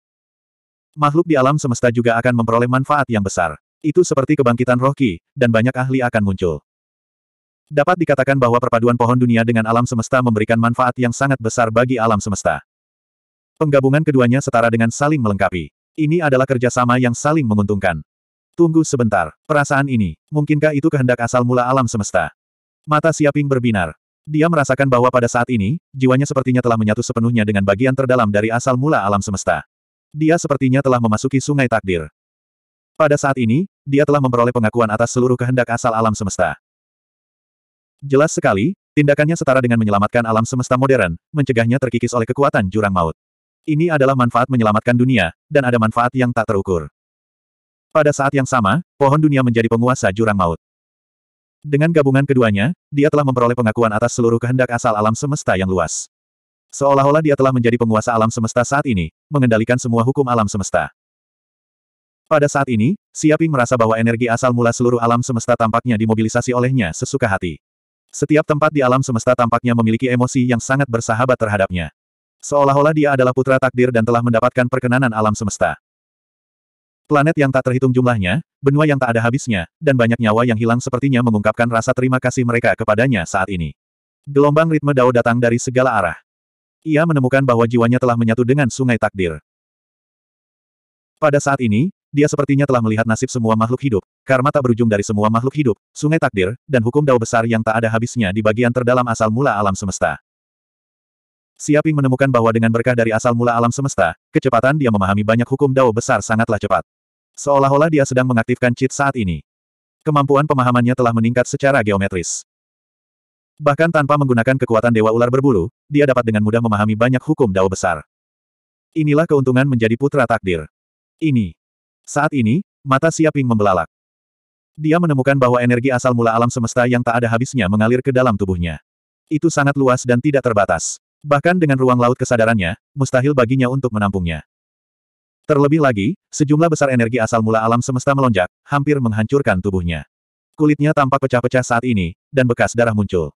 Makhluk di alam semesta juga akan memperoleh manfaat yang besar. Itu seperti kebangkitan rohki, dan banyak ahli akan muncul. Dapat dikatakan bahwa perpaduan pohon dunia dengan alam semesta memberikan manfaat yang sangat besar bagi alam semesta. Penggabungan keduanya setara dengan saling melengkapi. Ini adalah kerjasama yang saling menguntungkan. Tunggu sebentar, perasaan ini, mungkinkah itu kehendak asal mula alam semesta? Mata Siaping berbinar. Dia merasakan bahwa pada saat ini, jiwanya sepertinya telah menyatu sepenuhnya dengan bagian terdalam dari asal mula alam semesta. Dia sepertinya telah memasuki sungai takdir. Pada saat ini, dia telah memperoleh pengakuan atas seluruh kehendak asal alam semesta. Jelas sekali, tindakannya setara dengan menyelamatkan alam semesta modern, mencegahnya terkikis oleh kekuatan jurang maut. Ini adalah manfaat menyelamatkan dunia, dan ada manfaat yang tak terukur. Pada saat yang sama, pohon dunia menjadi penguasa jurang maut. Dengan gabungan keduanya, dia telah memperoleh pengakuan atas seluruh kehendak asal alam semesta yang luas. Seolah-olah dia telah menjadi penguasa alam semesta saat ini, mengendalikan semua hukum alam semesta. Pada saat ini, Siaping merasa bahwa energi asal mula seluruh alam semesta tampaknya dimobilisasi olehnya sesuka hati. Setiap tempat di alam semesta tampaknya memiliki emosi yang sangat bersahabat terhadapnya. Seolah-olah dia adalah putra takdir dan telah mendapatkan perkenanan alam semesta. Planet yang tak terhitung jumlahnya, benua yang tak ada habisnya, dan banyak nyawa yang hilang sepertinya mengungkapkan rasa terima kasih mereka kepadanya saat ini. Gelombang ritme Dao datang dari segala arah. Ia menemukan bahwa jiwanya telah menyatu dengan sungai takdir. Pada saat ini, dia sepertinya telah melihat nasib semua makhluk hidup, karma tak berujung dari semua makhluk hidup, sungai takdir, dan hukum dao besar yang tak ada habisnya di bagian terdalam asal mula alam semesta. Siaping menemukan bahwa dengan berkah dari asal mula alam semesta, kecepatan dia memahami banyak hukum dao besar sangatlah cepat. Seolah-olah dia sedang mengaktifkan cheat saat ini. Kemampuan pemahamannya telah meningkat secara geometris. Bahkan tanpa menggunakan kekuatan Dewa Ular Berbulu, dia dapat dengan mudah memahami banyak hukum dao besar. Inilah keuntungan menjadi putra takdir. Ini. Saat ini, mata Siaping membelalak. Dia menemukan bahwa energi asal mula alam semesta yang tak ada habisnya mengalir ke dalam tubuhnya. Itu sangat luas dan tidak terbatas. Bahkan dengan ruang laut kesadarannya, mustahil baginya untuk menampungnya. Terlebih lagi, sejumlah besar energi asal mula alam semesta melonjak, hampir menghancurkan tubuhnya. Kulitnya tampak pecah-pecah saat ini, dan bekas darah muncul.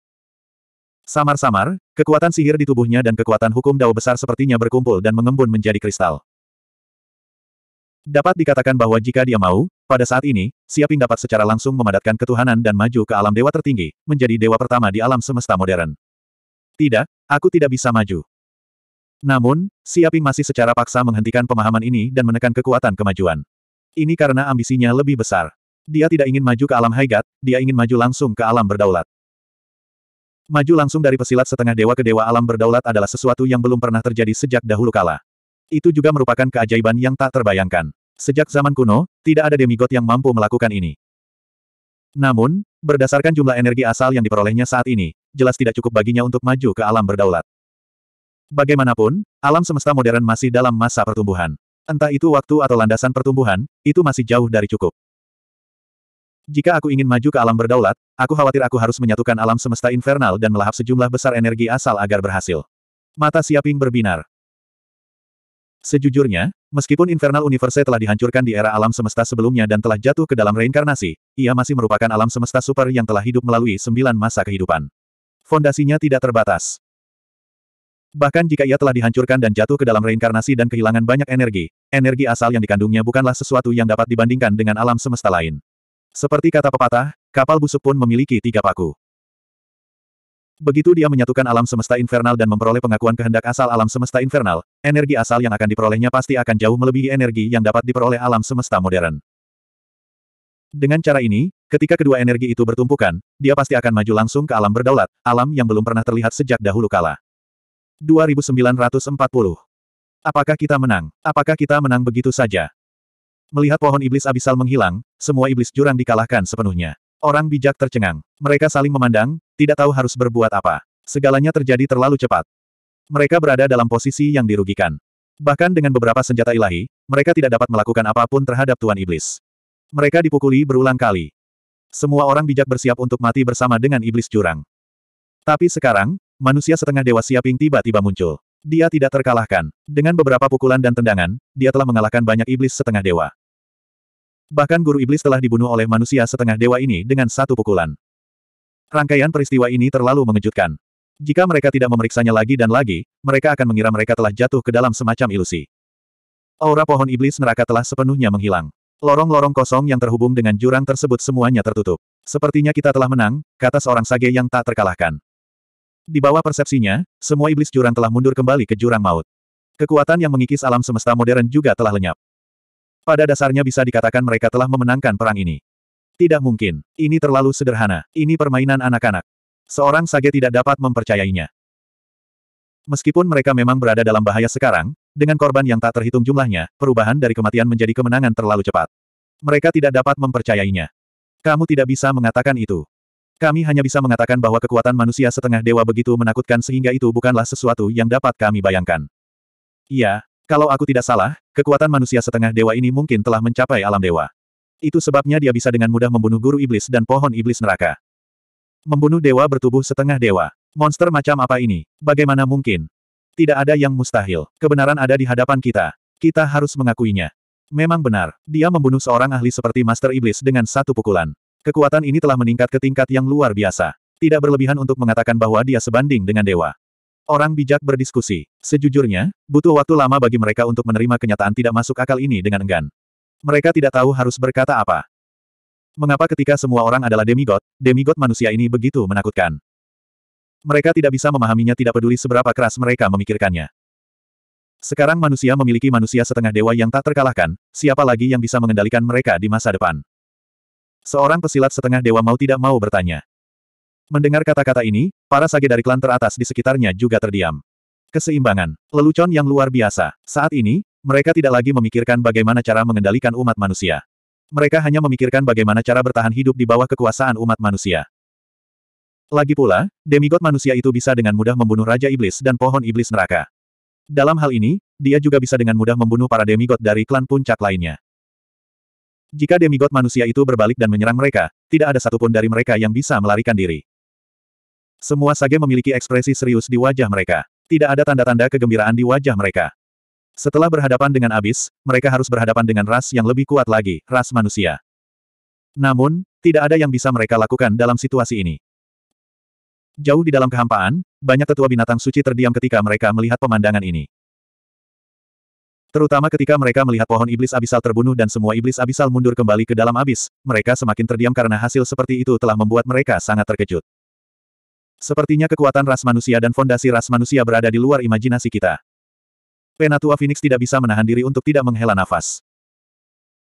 Samar-samar, kekuatan sihir di tubuhnya dan kekuatan hukum dao besar sepertinya berkumpul dan mengembun menjadi kristal. Dapat dikatakan bahwa jika dia mau, pada saat ini, Siaping dapat secara langsung memadatkan ketuhanan dan maju ke alam dewa tertinggi, menjadi dewa pertama di alam semesta modern. Tidak, aku tidak bisa maju. Namun, Siaping masih secara paksa menghentikan pemahaman ini dan menekan kekuatan kemajuan. Ini karena ambisinya lebih besar. Dia tidak ingin maju ke alam Haigat, dia ingin maju langsung ke alam berdaulat. Maju langsung dari pesilat setengah dewa ke dewa alam berdaulat adalah sesuatu yang belum pernah terjadi sejak dahulu kala. Itu juga merupakan keajaiban yang tak terbayangkan. Sejak zaman kuno, tidak ada demigod yang mampu melakukan ini. Namun, berdasarkan jumlah energi asal yang diperolehnya saat ini, jelas tidak cukup baginya untuk maju ke alam berdaulat. Bagaimanapun, alam semesta modern masih dalam masa pertumbuhan. Entah itu waktu atau landasan pertumbuhan, itu masih jauh dari cukup. Jika aku ingin maju ke alam berdaulat, aku khawatir aku harus menyatukan alam semesta infernal dan melahap sejumlah besar energi asal agar berhasil. Mata Siaping berbinar. Sejujurnya, meskipun Infernal Universe telah dihancurkan di era alam semesta sebelumnya dan telah jatuh ke dalam reinkarnasi, ia masih merupakan alam semesta super yang telah hidup melalui sembilan masa kehidupan. Fondasinya tidak terbatas. Bahkan jika ia telah dihancurkan dan jatuh ke dalam reinkarnasi dan kehilangan banyak energi, energi asal yang dikandungnya bukanlah sesuatu yang dapat dibandingkan dengan alam semesta lain. Seperti kata pepatah, kapal busuk pun memiliki tiga paku. Begitu dia menyatukan alam semesta infernal dan memperoleh pengakuan kehendak asal alam semesta infernal, energi asal yang akan diperolehnya pasti akan jauh melebihi energi yang dapat diperoleh alam semesta modern. Dengan cara ini, ketika kedua energi itu bertumpukan, dia pasti akan maju langsung ke alam berdaulat, alam yang belum pernah terlihat sejak dahulu kala. 2940. Apakah kita menang? Apakah kita menang begitu saja? Melihat pohon iblis abisal menghilang, semua iblis jurang dikalahkan sepenuhnya. Orang bijak tercengang. Mereka saling memandang, tidak tahu harus berbuat apa. Segalanya terjadi terlalu cepat. Mereka berada dalam posisi yang dirugikan. Bahkan dengan beberapa senjata ilahi, mereka tidak dapat melakukan apapun terhadap Tuan Iblis. Mereka dipukuli berulang kali. Semua orang bijak bersiap untuk mati bersama dengan Iblis Jurang. Tapi sekarang, manusia setengah dewa Siaping tiba-tiba muncul. Dia tidak terkalahkan. Dengan beberapa pukulan dan tendangan, dia telah mengalahkan banyak iblis setengah dewa. Bahkan guru iblis telah dibunuh oleh manusia setengah dewa ini dengan satu pukulan. Rangkaian peristiwa ini terlalu mengejutkan. Jika mereka tidak memeriksanya lagi dan lagi, mereka akan mengira mereka telah jatuh ke dalam semacam ilusi. Aura pohon iblis neraka telah sepenuhnya menghilang. Lorong-lorong kosong yang terhubung dengan jurang tersebut semuanya tertutup. Sepertinya kita telah menang, kata seorang sage yang tak terkalahkan. Di bawah persepsinya, semua iblis jurang telah mundur kembali ke jurang maut. Kekuatan yang mengikis alam semesta modern juga telah lenyap. Pada dasarnya bisa dikatakan mereka telah memenangkan perang ini. Tidak mungkin. Ini terlalu sederhana. Ini permainan anak-anak. Seorang sage tidak dapat mempercayainya. Meskipun mereka memang berada dalam bahaya sekarang, dengan korban yang tak terhitung jumlahnya, perubahan dari kematian menjadi kemenangan terlalu cepat. Mereka tidak dapat mempercayainya. Kamu tidak bisa mengatakan itu. Kami hanya bisa mengatakan bahwa kekuatan manusia setengah dewa begitu menakutkan sehingga itu bukanlah sesuatu yang dapat kami bayangkan. Iya, kalau aku tidak salah, kekuatan manusia setengah dewa ini mungkin telah mencapai alam dewa. Itu sebabnya dia bisa dengan mudah membunuh guru iblis dan pohon iblis neraka. Membunuh dewa bertubuh setengah dewa. Monster macam apa ini? Bagaimana mungkin? Tidak ada yang mustahil. Kebenaran ada di hadapan kita. Kita harus mengakuinya. Memang benar, dia membunuh seorang ahli seperti Master Iblis dengan satu pukulan. Kekuatan ini telah meningkat ke tingkat yang luar biasa. Tidak berlebihan untuk mengatakan bahwa dia sebanding dengan dewa. Orang bijak berdiskusi. Sejujurnya, butuh waktu lama bagi mereka untuk menerima kenyataan tidak masuk akal ini dengan enggan. Mereka tidak tahu harus berkata apa. Mengapa ketika semua orang adalah demigod, demigod manusia ini begitu menakutkan? Mereka tidak bisa memahaminya tidak peduli seberapa keras mereka memikirkannya. Sekarang manusia memiliki manusia setengah dewa yang tak terkalahkan, siapa lagi yang bisa mengendalikan mereka di masa depan? Seorang pesilat setengah dewa mau tidak mau bertanya. Mendengar kata-kata ini, para sage dari klan teratas di sekitarnya juga terdiam. Keseimbangan, lelucon yang luar biasa. Saat ini, mereka tidak lagi memikirkan bagaimana cara mengendalikan umat manusia. Mereka hanya memikirkan bagaimana cara bertahan hidup di bawah kekuasaan umat manusia. Lagi pula, demigod manusia itu bisa dengan mudah membunuh Raja Iblis dan pohon Iblis neraka. Dalam hal ini, dia juga bisa dengan mudah membunuh para demigod dari klan puncak lainnya. Jika demigod manusia itu berbalik dan menyerang mereka, tidak ada satupun dari mereka yang bisa melarikan diri. Semua sage memiliki ekspresi serius di wajah mereka. Tidak ada tanda-tanda kegembiraan di wajah mereka. Setelah berhadapan dengan abis, mereka harus berhadapan dengan ras yang lebih kuat lagi, ras manusia. Namun, tidak ada yang bisa mereka lakukan dalam situasi ini. Jauh di dalam kehampaan, banyak tetua binatang suci terdiam ketika mereka melihat pemandangan ini. Terutama ketika mereka melihat pohon iblis abisal terbunuh dan semua iblis abisal mundur kembali ke dalam abis, mereka semakin terdiam karena hasil seperti itu telah membuat mereka sangat terkejut. Sepertinya kekuatan ras manusia dan fondasi ras manusia berada di luar imajinasi kita. Penatua Phoenix tidak bisa menahan diri untuk tidak menghela nafas.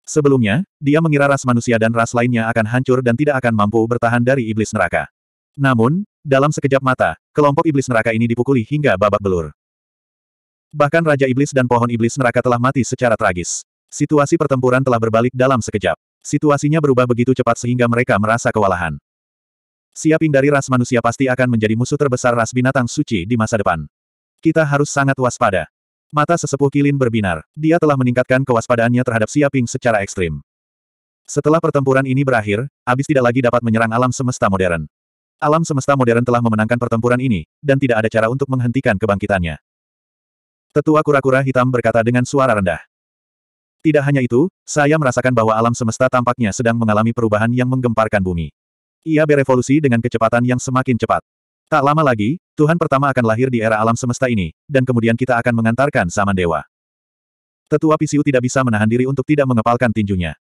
Sebelumnya, dia mengira ras manusia dan ras lainnya akan hancur dan tidak akan mampu bertahan dari iblis neraka. Namun, dalam sekejap mata, kelompok iblis neraka ini dipukuli hingga babak belur. Bahkan Raja Iblis dan Pohon Iblis Neraka telah mati secara tragis. Situasi pertempuran telah berbalik dalam sekejap. Situasinya berubah begitu cepat sehingga mereka merasa kewalahan. Siaping dari ras manusia pasti akan menjadi musuh terbesar ras binatang suci di masa depan. Kita harus sangat waspada. Mata sesepuh Kilin berbinar. Dia telah meningkatkan kewaspadaannya terhadap Siaping secara ekstrim. Setelah pertempuran ini berakhir, Abis tidak lagi dapat menyerang alam semesta modern. Alam semesta modern telah memenangkan pertempuran ini, dan tidak ada cara untuk menghentikan kebangkitannya. Tetua kura-kura hitam berkata dengan suara rendah. Tidak hanya itu, saya merasakan bahwa alam semesta tampaknya sedang mengalami perubahan yang menggemparkan bumi. Ia berevolusi dengan kecepatan yang semakin cepat. Tak lama lagi, Tuhan pertama akan lahir di era alam semesta ini, dan kemudian kita akan mengantarkan zaman dewa. Tetua Pisiu tidak bisa menahan diri untuk tidak mengepalkan tinjunya.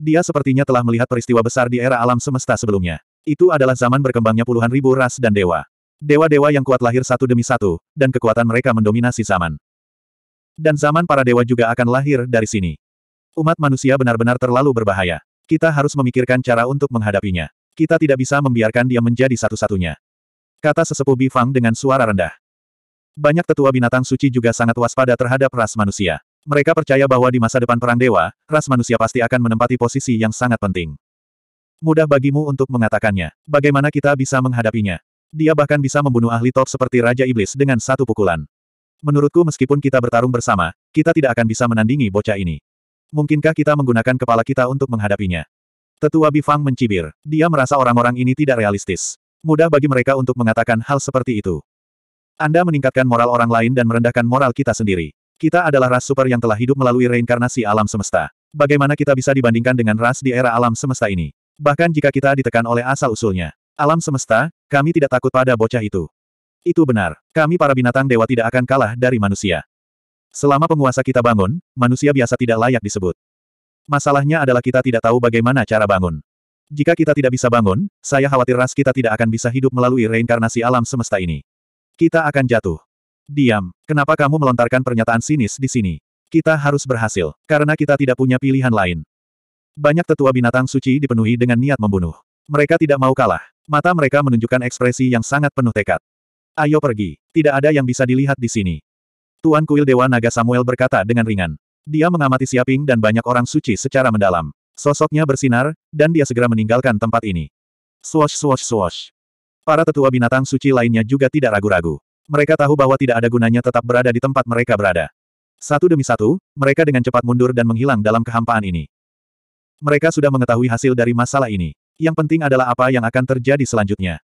Dia sepertinya telah melihat peristiwa besar di era alam semesta sebelumnya. Itu adalah zaman berkembangnya puluhan ribu ras dan dewa. Dewa-dewa yang kuat lahir satu demi satu, dan kekuatan mereka mendominasi zaman. Dan zaman para dewa juga akan lahir dari sini. Umat manusia benar-benar terlalu berbahaya. Kita harus memikirkan cara untuk menghadapinya. Kita tidak bisa membiarkan dia menjadi satu-satunya. Kata sesepuh Bifang dengan suara rendah. Banyak tetua binatang suci juga sangat waspada terhadap ras manusia. Mereka percaya bahwa di masa depan perang dewa, ras manusia pasti akan menempati posisi yang sangat penting. Mudah bagimu untuk mengatakannya. Bagaimana kita bisa menghadapinya? Dia bahkan bisa membunuh ahli top seperti Raja Iblis dengan satu pukulan. Menurutku meskipun kita bertarung bersama, kita tidak akan bisa menandingi bocah ini. Mungkinkah kita menggunakan kepala kita untuk menghadapinya? Tetua Bifang mencibir. Dia merasa orang-orang ini tidak realistis. Mudah bagi mereka untuk mengatakan hal seperti itu. Anda meningkatkan moral orang lain dan merendahkan moral kita sendiri. Kita adalah ras super yang telah hidup melalui reinkarnasi alam semesta. Bagaimana kita bisa dibandingkan dengan ras di era alam semesta ini? Bahkan jika kita ditekan oleh asal-usulnya. Alam semesta, kami tidak takut pada bocah itu. Itu benar. Kami para binatang dewa tidak akan kalah dari manusia. Selama penguasa kita bangun, manusia biasa tidak layak disebut. Masalahnya adalah kita tidak tahu bagaimana cara bangun. Jika kita tidak bisa bangun, saya khawatir ras kita tidak akan bisa hidup melalui reinkarnasi alam semesta ini. Kita akan jatuh. Diam, kenapa kamu melontarkan pernyataan sinis di sini? Kita harus berhasil, karena kita tidak punya pilihan lain. Banyak tetua binatang suci dipenuhi dengan niat membunuh. Mereka tidak mau kalah. Mata mereka menunjukkan ekspresi yang sangat penuh tekad. Ayo pergi. Tidak ada yang bisa dilihat di sini. Tuan Kuil Dewa Naga Samuel berkata dengan ringan. Dia mengamati Siaping dan banyak orang suci secara mendalam. Sosoknya bersinar, dan dia segera meninggalkan tempat ini. Swash swash swash. Para tetua binatang suci lainnya juga tidak ragu-ragu. Mereka tahu bahwa tidak ada gunanya tetap berada di tempat mereka berada. Satu demi satu, mereka dengan cepat mundur dan menghilang dalam kehampaan ini. Mereka sudah mengetahui hasil dari masalah ini yang penting adalah apa yang akan terjadi selanjutnya.